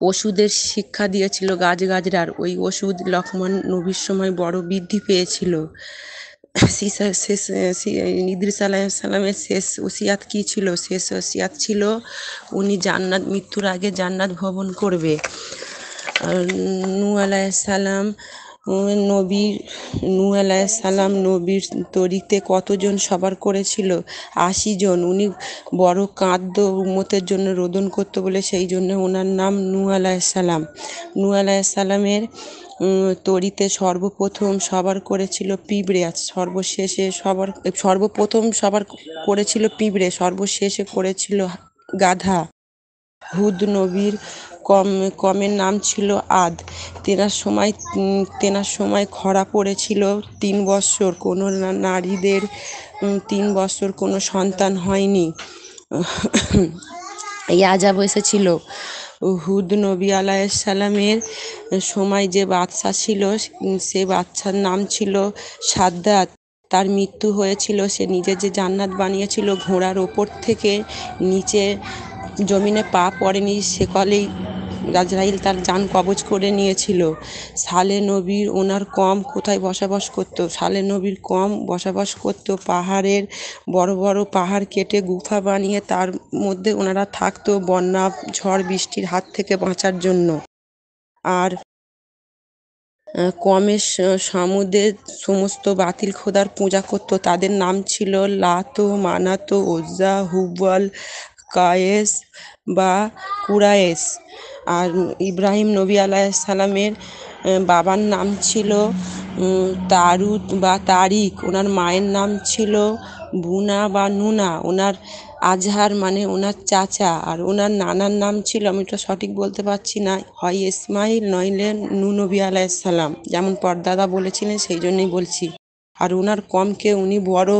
[SPEAKER 3] ওষুধের শিক্ষা দিয়েছিল গাছ গাজরার ওই ওষুধ লক্ষ্মণ নবীর সময় বড় বৃদ্ধি পেয়েছিল শেষ সালামের শেষ ওসিয়াত কী ছিল শেষ ওসিয়াত ছিল উনি জান্নাত মৃত্যুর আগে জান্নাত ভবন করবে নু আলাহ সালাম নবী নূ সালাম নবীর তরিতে কতজন সবার করেছিল আশি জন উনি বড় কাঁদ্য উম্মতের জন্য রোদন করতো বলে সেই জন্য ওনার নাম নূ সালাম নূ সালামের তরিতে সর্বপ্রথম সবার করেছিল পিঁপড়ে আর সর্বশেষে সবার সর্বপ্রথম সবার করেছিল পিঁপড়ে সর্বশেষে করেছিল গাধা হুদ নবীর কম কমের নাম ছিল আদ তেনার সময় তেনার সময় খরা পড়েছিল তিন বৎসর কোনো নারীদের তিন বৎসর কোনো সন্তান হয়নি এই আজাব এসেছিল হুদ নবী আলাইসাল্লামের সময় যে বাচ্চা ছিল সে বাচ্চার নাম ছিল সাদ্দাত তার মৃত্যু হয়েছিল সে নিজে যে জান্নাত বানিয়েছিল ঘোড়ার ওপর থেকে নিচে জমিনে পা পড়েনি কলেই আজরাইল তার যান কবজ করে নিয়েছিল সালে নবীর ওনার কম কোথায় বসবাস করত সালে নবীর কম বসবাস করত পাহাড়ের বড় বড় পাহাড় কেটে গুফা বানিয়ে তার মধ্যে ওনারা থাকতো বন্যা ঝড় বৃষ্টির হাত থেকে বাঁচার জন্য আর কমেশ সামুদের সমস্ত বাতিল খোদার পূজা করত তাদের নাম ছিল লাতো মানাতো ওজা হুবল কায়েস বা কুরায়েস আর ইব্রাহিম নবী সালামের বাবার নাম ছিল তারুত বা তারিক ওনার মায়ের নাম ছিল বুনা বা নুনা ওনার আজহার মানে ওনার চাচা আর ওনার নানার নাম ছিল আমি তো সঠিক বলতে পারছি না হয় ইসমাইল নইলে নুনবী আলাইসাল্লাম যেমন পর্দাদা বলেছিলেন সেই জন্যই বলছি আর ওনার কমকে উনি বড়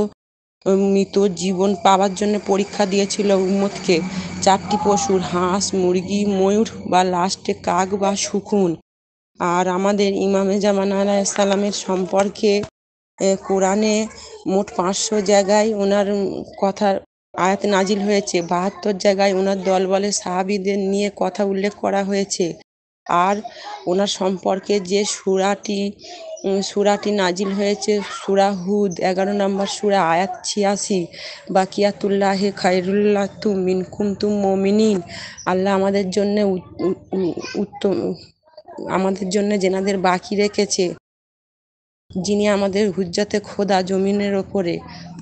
[SPEAKER 3] মৃত জীবন পাওয়ার জন্য পরীক্ষা দিয়েছিল উম্মদকে চারটি পশুর হাঁস মুরগি ময়ূর বা লাস্টে কাক বা শুকুন আর আমাদের ইমামে জামান আলাইসাল্লামের সম্পর্কে কোরআনে মোট পাঁচশো জায়গায় ওনার কথার আয়াত নাজিল হয়েছে বাহাত্তর জায়গায় ওনার দলবলে সাহাবিদের নিয়ে কথা উল্লেখ করা হয়েছে আর ওনার সম্পর্কে যে সুরাটি সূরাটি নাজিল হয়েছে সূরা হুদ এগারো নম্বর সূরা আয়াত ছিয়াশি বাকিয়াতুল্লাহ খায়রুল্লাহ তু মিন কুমতুম মমিনিন আল্লাহ আমাদের জন্য উত্তম আমাদের জন্য যেনাদের বাকি রেখেছে যিনি আমাদের হুজ্জাতে খোদা জমিনের ওপরে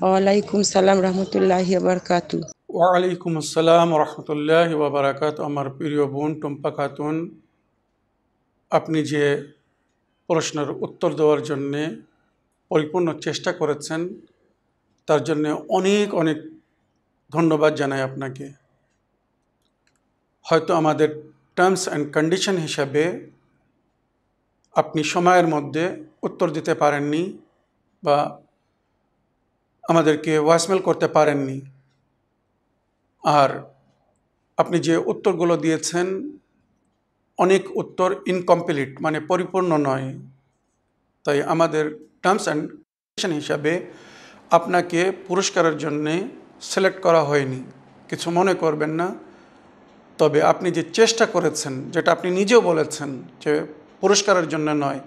[SPEAKER 3] ওয়ালাইকুম সালাম রহমতুল্লাহ বারকাতু
[SPEAKER 1] ওয়ালাইকুম আসসালাম রহমতুল্লাহ বারাকাত আমার প্রিয় বোন টম্পা খাতুন আপনি যে প্রশ্নের উত্তর দেওয়ার জন্যে পরিপূর্ণ চেষ্টা করেছেন তার জন্যে অনেক অনেক ধন্যবাদ জানাই আপনাকে হয়তো আমাদের টার্মস অ্যান্ড কন্ডিশন হিসাবে আপনি সময়ের মধ্যে উত্তর দিতে পারেননি বা আমাদেরকে ওয়াসমেল করতে পারেননি আর আপনি যে উত্তরগুলো দিয়েছেন অনেক উত্তর ইনকমপ্লিট মানে পরিপূর্ণ নয় তাই আমাদের টার্মস অ্যান্ড কন্ডিশন হিসাবে আপনাকে পুরস্কারের জন্যে সিলেক্ট করা হয়নি কিছু মনে করবেন না তবে আপনি যে চেষ্টা করেছেন যেটা আপনি নিজেও বলেছেন যে পুরস্কারের জন্য নয়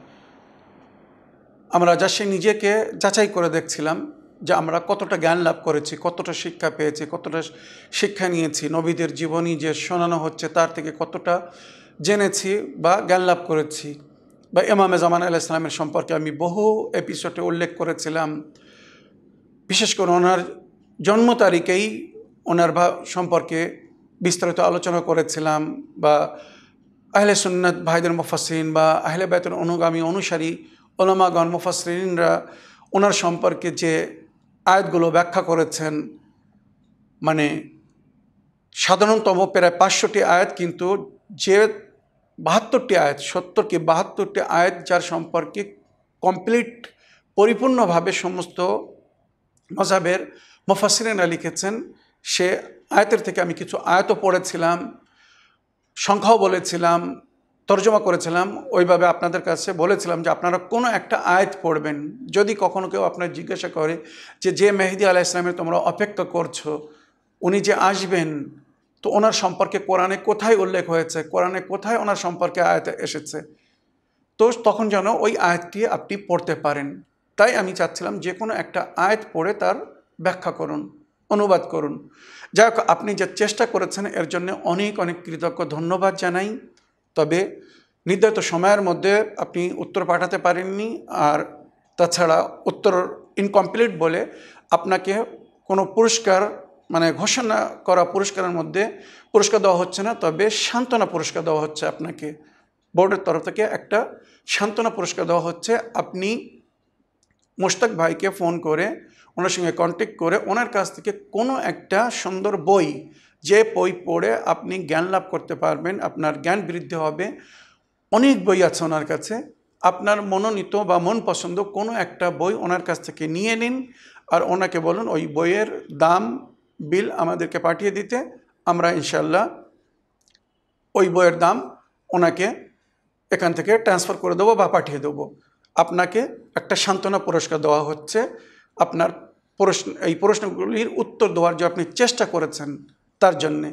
[SPEAKER 1] আমরা যা সে নিজেকে যাচাই করে দেখছিলাম যে আমরা কতটা জ্ঞান লাভ করেছি কতটা শিক্ষা পেয়েছি কতটা শিক্ষা নিয়েছি নবীদের জীবনী যে শোনানো হচ্ছে তার থেকে কতটা জেনেছি বা জ্ঞান লাভ করেছি বা ইমামে জামান আল ইসলামের সম্পর্কে আমি বহু এপিসোডে উল্লেখ করেছিলাম বিশেষ করে ওনার জন্ম তারিখেই ওনার ভা সম্পর্কে বিস্তারিত আলোচনা করেছিলাম বা আহলে সুন্নাত ভাইদের মুফাসরিন বা আহলে বেতন অনুগামী অনুসারী ওলামাগণ মুফাসরিনরা ওনার সম্পর্কে যে আয়াতগুলো ব্যাখ্যা করেছেন মানে সাধারণতম প্রায় পাঁচশোটি আয়াত কিন্তু যে বাহাত্তরটি আয়াত সত্তরকে বাহাত্তরটি আয়াত যার সম্পর্কে কমপ্লিট পরিপূর্ণভাবে সমস্ত মজাবের মোফাসিরেনা লিখেছেন সে আয়াতের থেকে আমি কিছু আয়াতও পড়েছিলাম সংখ্যাও বলেছিলাম তর্জমা করেছিলাম ওইভাবে আপনাদের কাছে বলেছিলাম যে আপনারা কোনো একটা আয়াত পড়বেন যদি কখনো কেউ আপনার জিজ্ঞাসা করে যে যে মেহেদি আলাহ ইসলামের তোমরা অপেক্ষা করছো উনি যে আসবেন তো ওনার সম্পর্কে কোরআনে কোথায় উল্লেখ হয়েছে কোরআনে কোথায় ওনার সম্পর্কে আয়াত এসেছে তো তখন যেন ওই আয়াতটি আপনি পড়তে পারেন তাই আমি চাচ্ছিলাম যে কোনো একটা আয়াত পড়ে তার ব্যাখ্যা করুন অনুবাদ করুন যাই হোক আপনি যে চেষ্টা করেছেন এর জন্য অনেক অনেক কৃতজ্ঞ ধন্যবাদ জানাই তবে নির্ধারিত সময়ের মধ্যে আপনি উত্তর পাঠাতে পারেননি আর তাছাড়া উত্তর ইনকমপ্লিট বলে আপনাকে কোনো পুরস্কার মানে ঘোষণা করা পুরস্কারের মধ্যে পুরস্কার দেওয়া হচ্ছে না তবে সান্ত্বনা পুরস্কার দেওয়া হচ্ছে আপনাকে বোর্ডের তরফ থেকে একটা সান্ত্বনা পুরস্কার দেওয়া হচ্ছে আপনি মোশতাক ভাইকে ফোন করে ওনার সঙ্গে কন্ট্যাক্ট করে ওনার কাছ থেকে কোনো একটা সুন্দর বই যে বই পড়ে আপনি জ্ঞান লাভ করতে পারবেন আপনার জ্ঞান বৃদ্ধি হবে অনেক বই আছে ওনার কাছে আপনার মনোনীত বা মন পছন্দ কোনো একটা বই ওনার কাছ থেকে নিয়ে নিন আর ওনাকে বলুন ওই বইয়ের দাম বিল আমাদেরকে পাঠিয়ে দিতে আমরা ইনশাল্লাহ ওই বইয়ের দাম ওনাকে এখান থেকে ট্রান্সফার করে দেবো বা পাঠিয়ে দেবো আপনাকে একটা সান্ত্বনা পুরস্কার দেওয়া হচ্ছে আপনার প্রশ্ন এই প্রশ্নগুলির উত্তর দেওয়ার যে আপনি চেষ্টা করেছেন তার জন্যে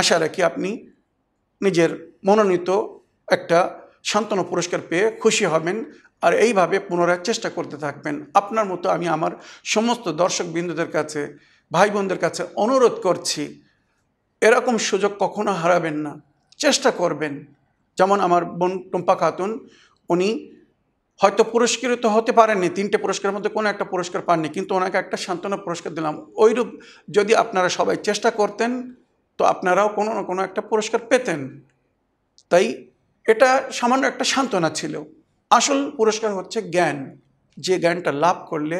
[SPEAKER 1] আশা রাখি আপনি নিজের মনোনীত একটা সান্ত্বনা পুরস্কার পেয়ে খুশি হবেন আর এইভাবে পুনরায় চেষ্টা করতে থাকবেন আপনার মতো আমি আমার সমস্ত দর্শক বিন্দুদের কাছে ভাই বোনদের কাছে অনুরোধ করছি এরকম সুযোগ কখনো হারাবেন না চেষ্টা করবেন যেমন আমার বোন টুম্পা খাতুন উনি হয়তো পুরস্কৃত হতে পারেননি তিনটে পুরস্কারের মধ্যে কোনো একটা পুরস্কার পাননি কিন্তু ওনাকে একটা সান্ত্বনা পুরস্কার দিলাম ওইরূপ যদি আপনারা সবাই চেষ্টা করতেন তো আপনারাও কোনো না কোনো একটা পুরস্কার পেতেন তাই এটা সামান্য একটা সান্ত্বনা ছিল আসল পুরস্কার হচ্ছে জ্ঞান যে জ্ঞানটা লাভ করলে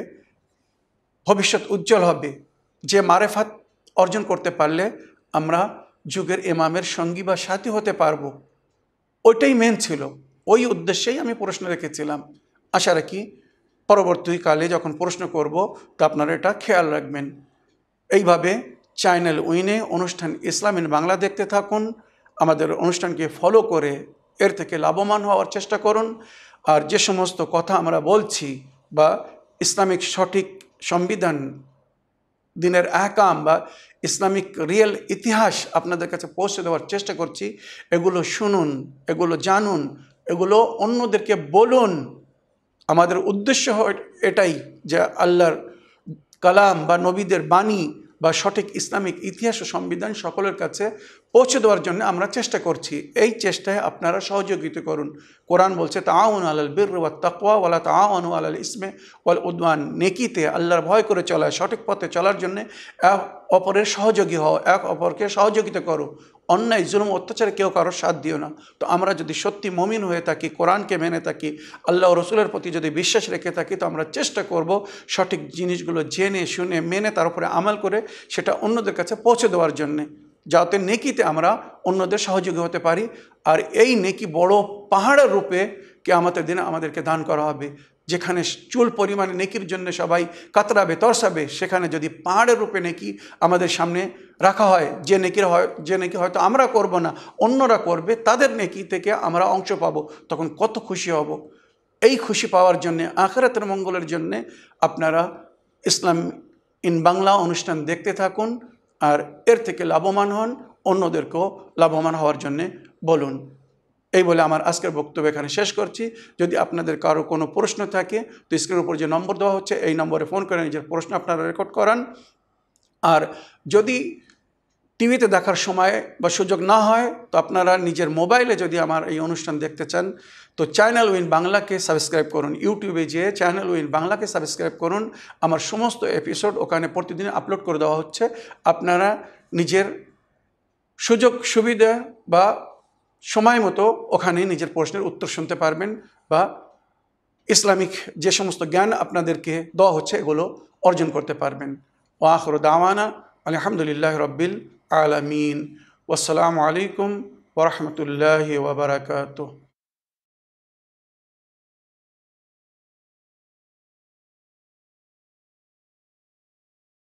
[SPEAKER 1] ভবিষ্যৎ উজ্জ্বল হবে যে মারেফাত অর্জন করতে পারলে আমরা যুগের এমামের সঙ্গী বা সাথী হতে পারবো ওইটাই মেন ছিল ওই উদ্দেশ্যেই আমি প্রশ্ন রেখেছিলাম আশা রাখি পরবর্তীকালে যখন প্রশ্ন করব তো আপনারা এটা খেয়াল রাখবেন এইভাবে চ্যানেল উইনে অনুষ্ঠান ইসলাম ইন বাংলা দেখতে থাকুন আমাদের অনুষ্ঠানকে ফলো করে এর থেকে লাভবান হওয়ার চেষ্টা করুন আর যে সমস্ত কথা আমরা বলছি বা ইসলামিক সঠিক সংবিধান দিনের আহকাম বা ইসলামিক রিয়েল ইতিহাস আপনাদের কাছে পৌঁছে দেওয়ার চেষ্টা করছি এগুলো শুনুন এগুলো জানুন এগুলো অন্যদেরকে বলুন আমাদের উদ্দেশ্য এটাই যে আল্লাহর কালাম বা নবীদের বাণী বা সঠিক ইসলামিক ইতিহাস ও সংবিধান সকলের কাছে পৌঁছে দেওয়ার জন্য আমরা চেষ্টা করছি এই চেষ্টায় আপনারা সহযোগিতা করুন কোরআন বলছে তাউন আলাল বীর ওয়া তাকওয়া ওয়ালা আল আলাল ইসমে ওয়াল উদ্মান নেকিতে আল্লাহর ভয় করে চলায় সঠিক পথে চলার জন্য এক অপরের সহযোগী হও এক অপরকে সহযোগিতা করো অন্যায় জুলুম অত্যাচারে কেউ কারোর সাথ দিও না তো আমরা যদি সত্যি মমিন হয়ে থাকি কোরআনকে মেনে থাকি আল্লাহ রসুলের প্রতি যদি বিশ্বাস রেখে থাকি তো আমরা চেষ্টা করব সঠিক জিনিসগুলো জেনে শুনে মেনে তার উপরে আমাল করে সেটা অন্যদের কাছে পৌঁছে দেওয়ার জন্যে যাতে নেকিতে আমরা অন্যদের সহযোগী হতে পারি আর এই নেকি বড় পাহাড়ের রূপে কে আমাদের দিনে আমাদেরকে দান করা হবে যেখানে চুল পরিমাণে নেকির জন্য সবাই কাতরাবে তরসাবে সেখানে যদি পাহাড়ের রূপে নেকি আমাদের সামনে রাখা হয় যে নেকির হয় যে নেকি হয়তো আমরা করব না অন্যরা করবে তাদের নেকি থেকে আমরা অংশ পাবো তখন কত খুশি হব এই খুশি পাওয়ার জন্যে আখরাতের মঙ্গলের জন্যে আপনারা ইসলাম ইন বাংলা অনুষ্ঠান দেখতে থাকুন আর এর থেকে লাভবান হন অন্যদেরকেও লাভবান হওয়ার জন্যে বলুন এই বলে আমার আজকের বক্তব্য এখানে শেষ করছি যদি আপনাদের কারো কোনো প্রশ্ন থাকে তো স্ক্রিনের উপর যে নম্বর দেওয়া হচ্ছে এই নম্বরে ফোন করে নিজের প্রশ্ন আপনারা রেকর্ড করান আর যদি টিভিতে দেখার সময় বা সুযোগ না হয় তো আপনারা নিজের মোবাইলে যদি আমার এই অনুষ্ঠান দেখতে চান তো চ্যানেল উইন বাংলাকে সাবস্ক্রাইব করুন ইউটিউবে যেয়ে চ্যানেল উইন বাংলাকে সাবস্ক্রাইব করুন আমার সমস্ত এপিসোড ওখানে প্রতিদিন আপলোড করে দেওয়া হচ্ছে আপনারা নিজের সুযোগ সুবিধা বা সময় মতো ওখানে নিজের প্রশ্নের উত্তর শুনতে পারবেন বা ইসলামিক যে সমস্ত জ্ঞান আপনাদেরকে দেওয়া হচ্ছে এগুলো অর্জন করতে পারবেন ওয়াহর দাওয়ানা আলহামদুলিল্লাহ রব্বিল আলমিন ওসালামু আলাইকুম ওরহমতুল্লাহ ওবরাকাতুহ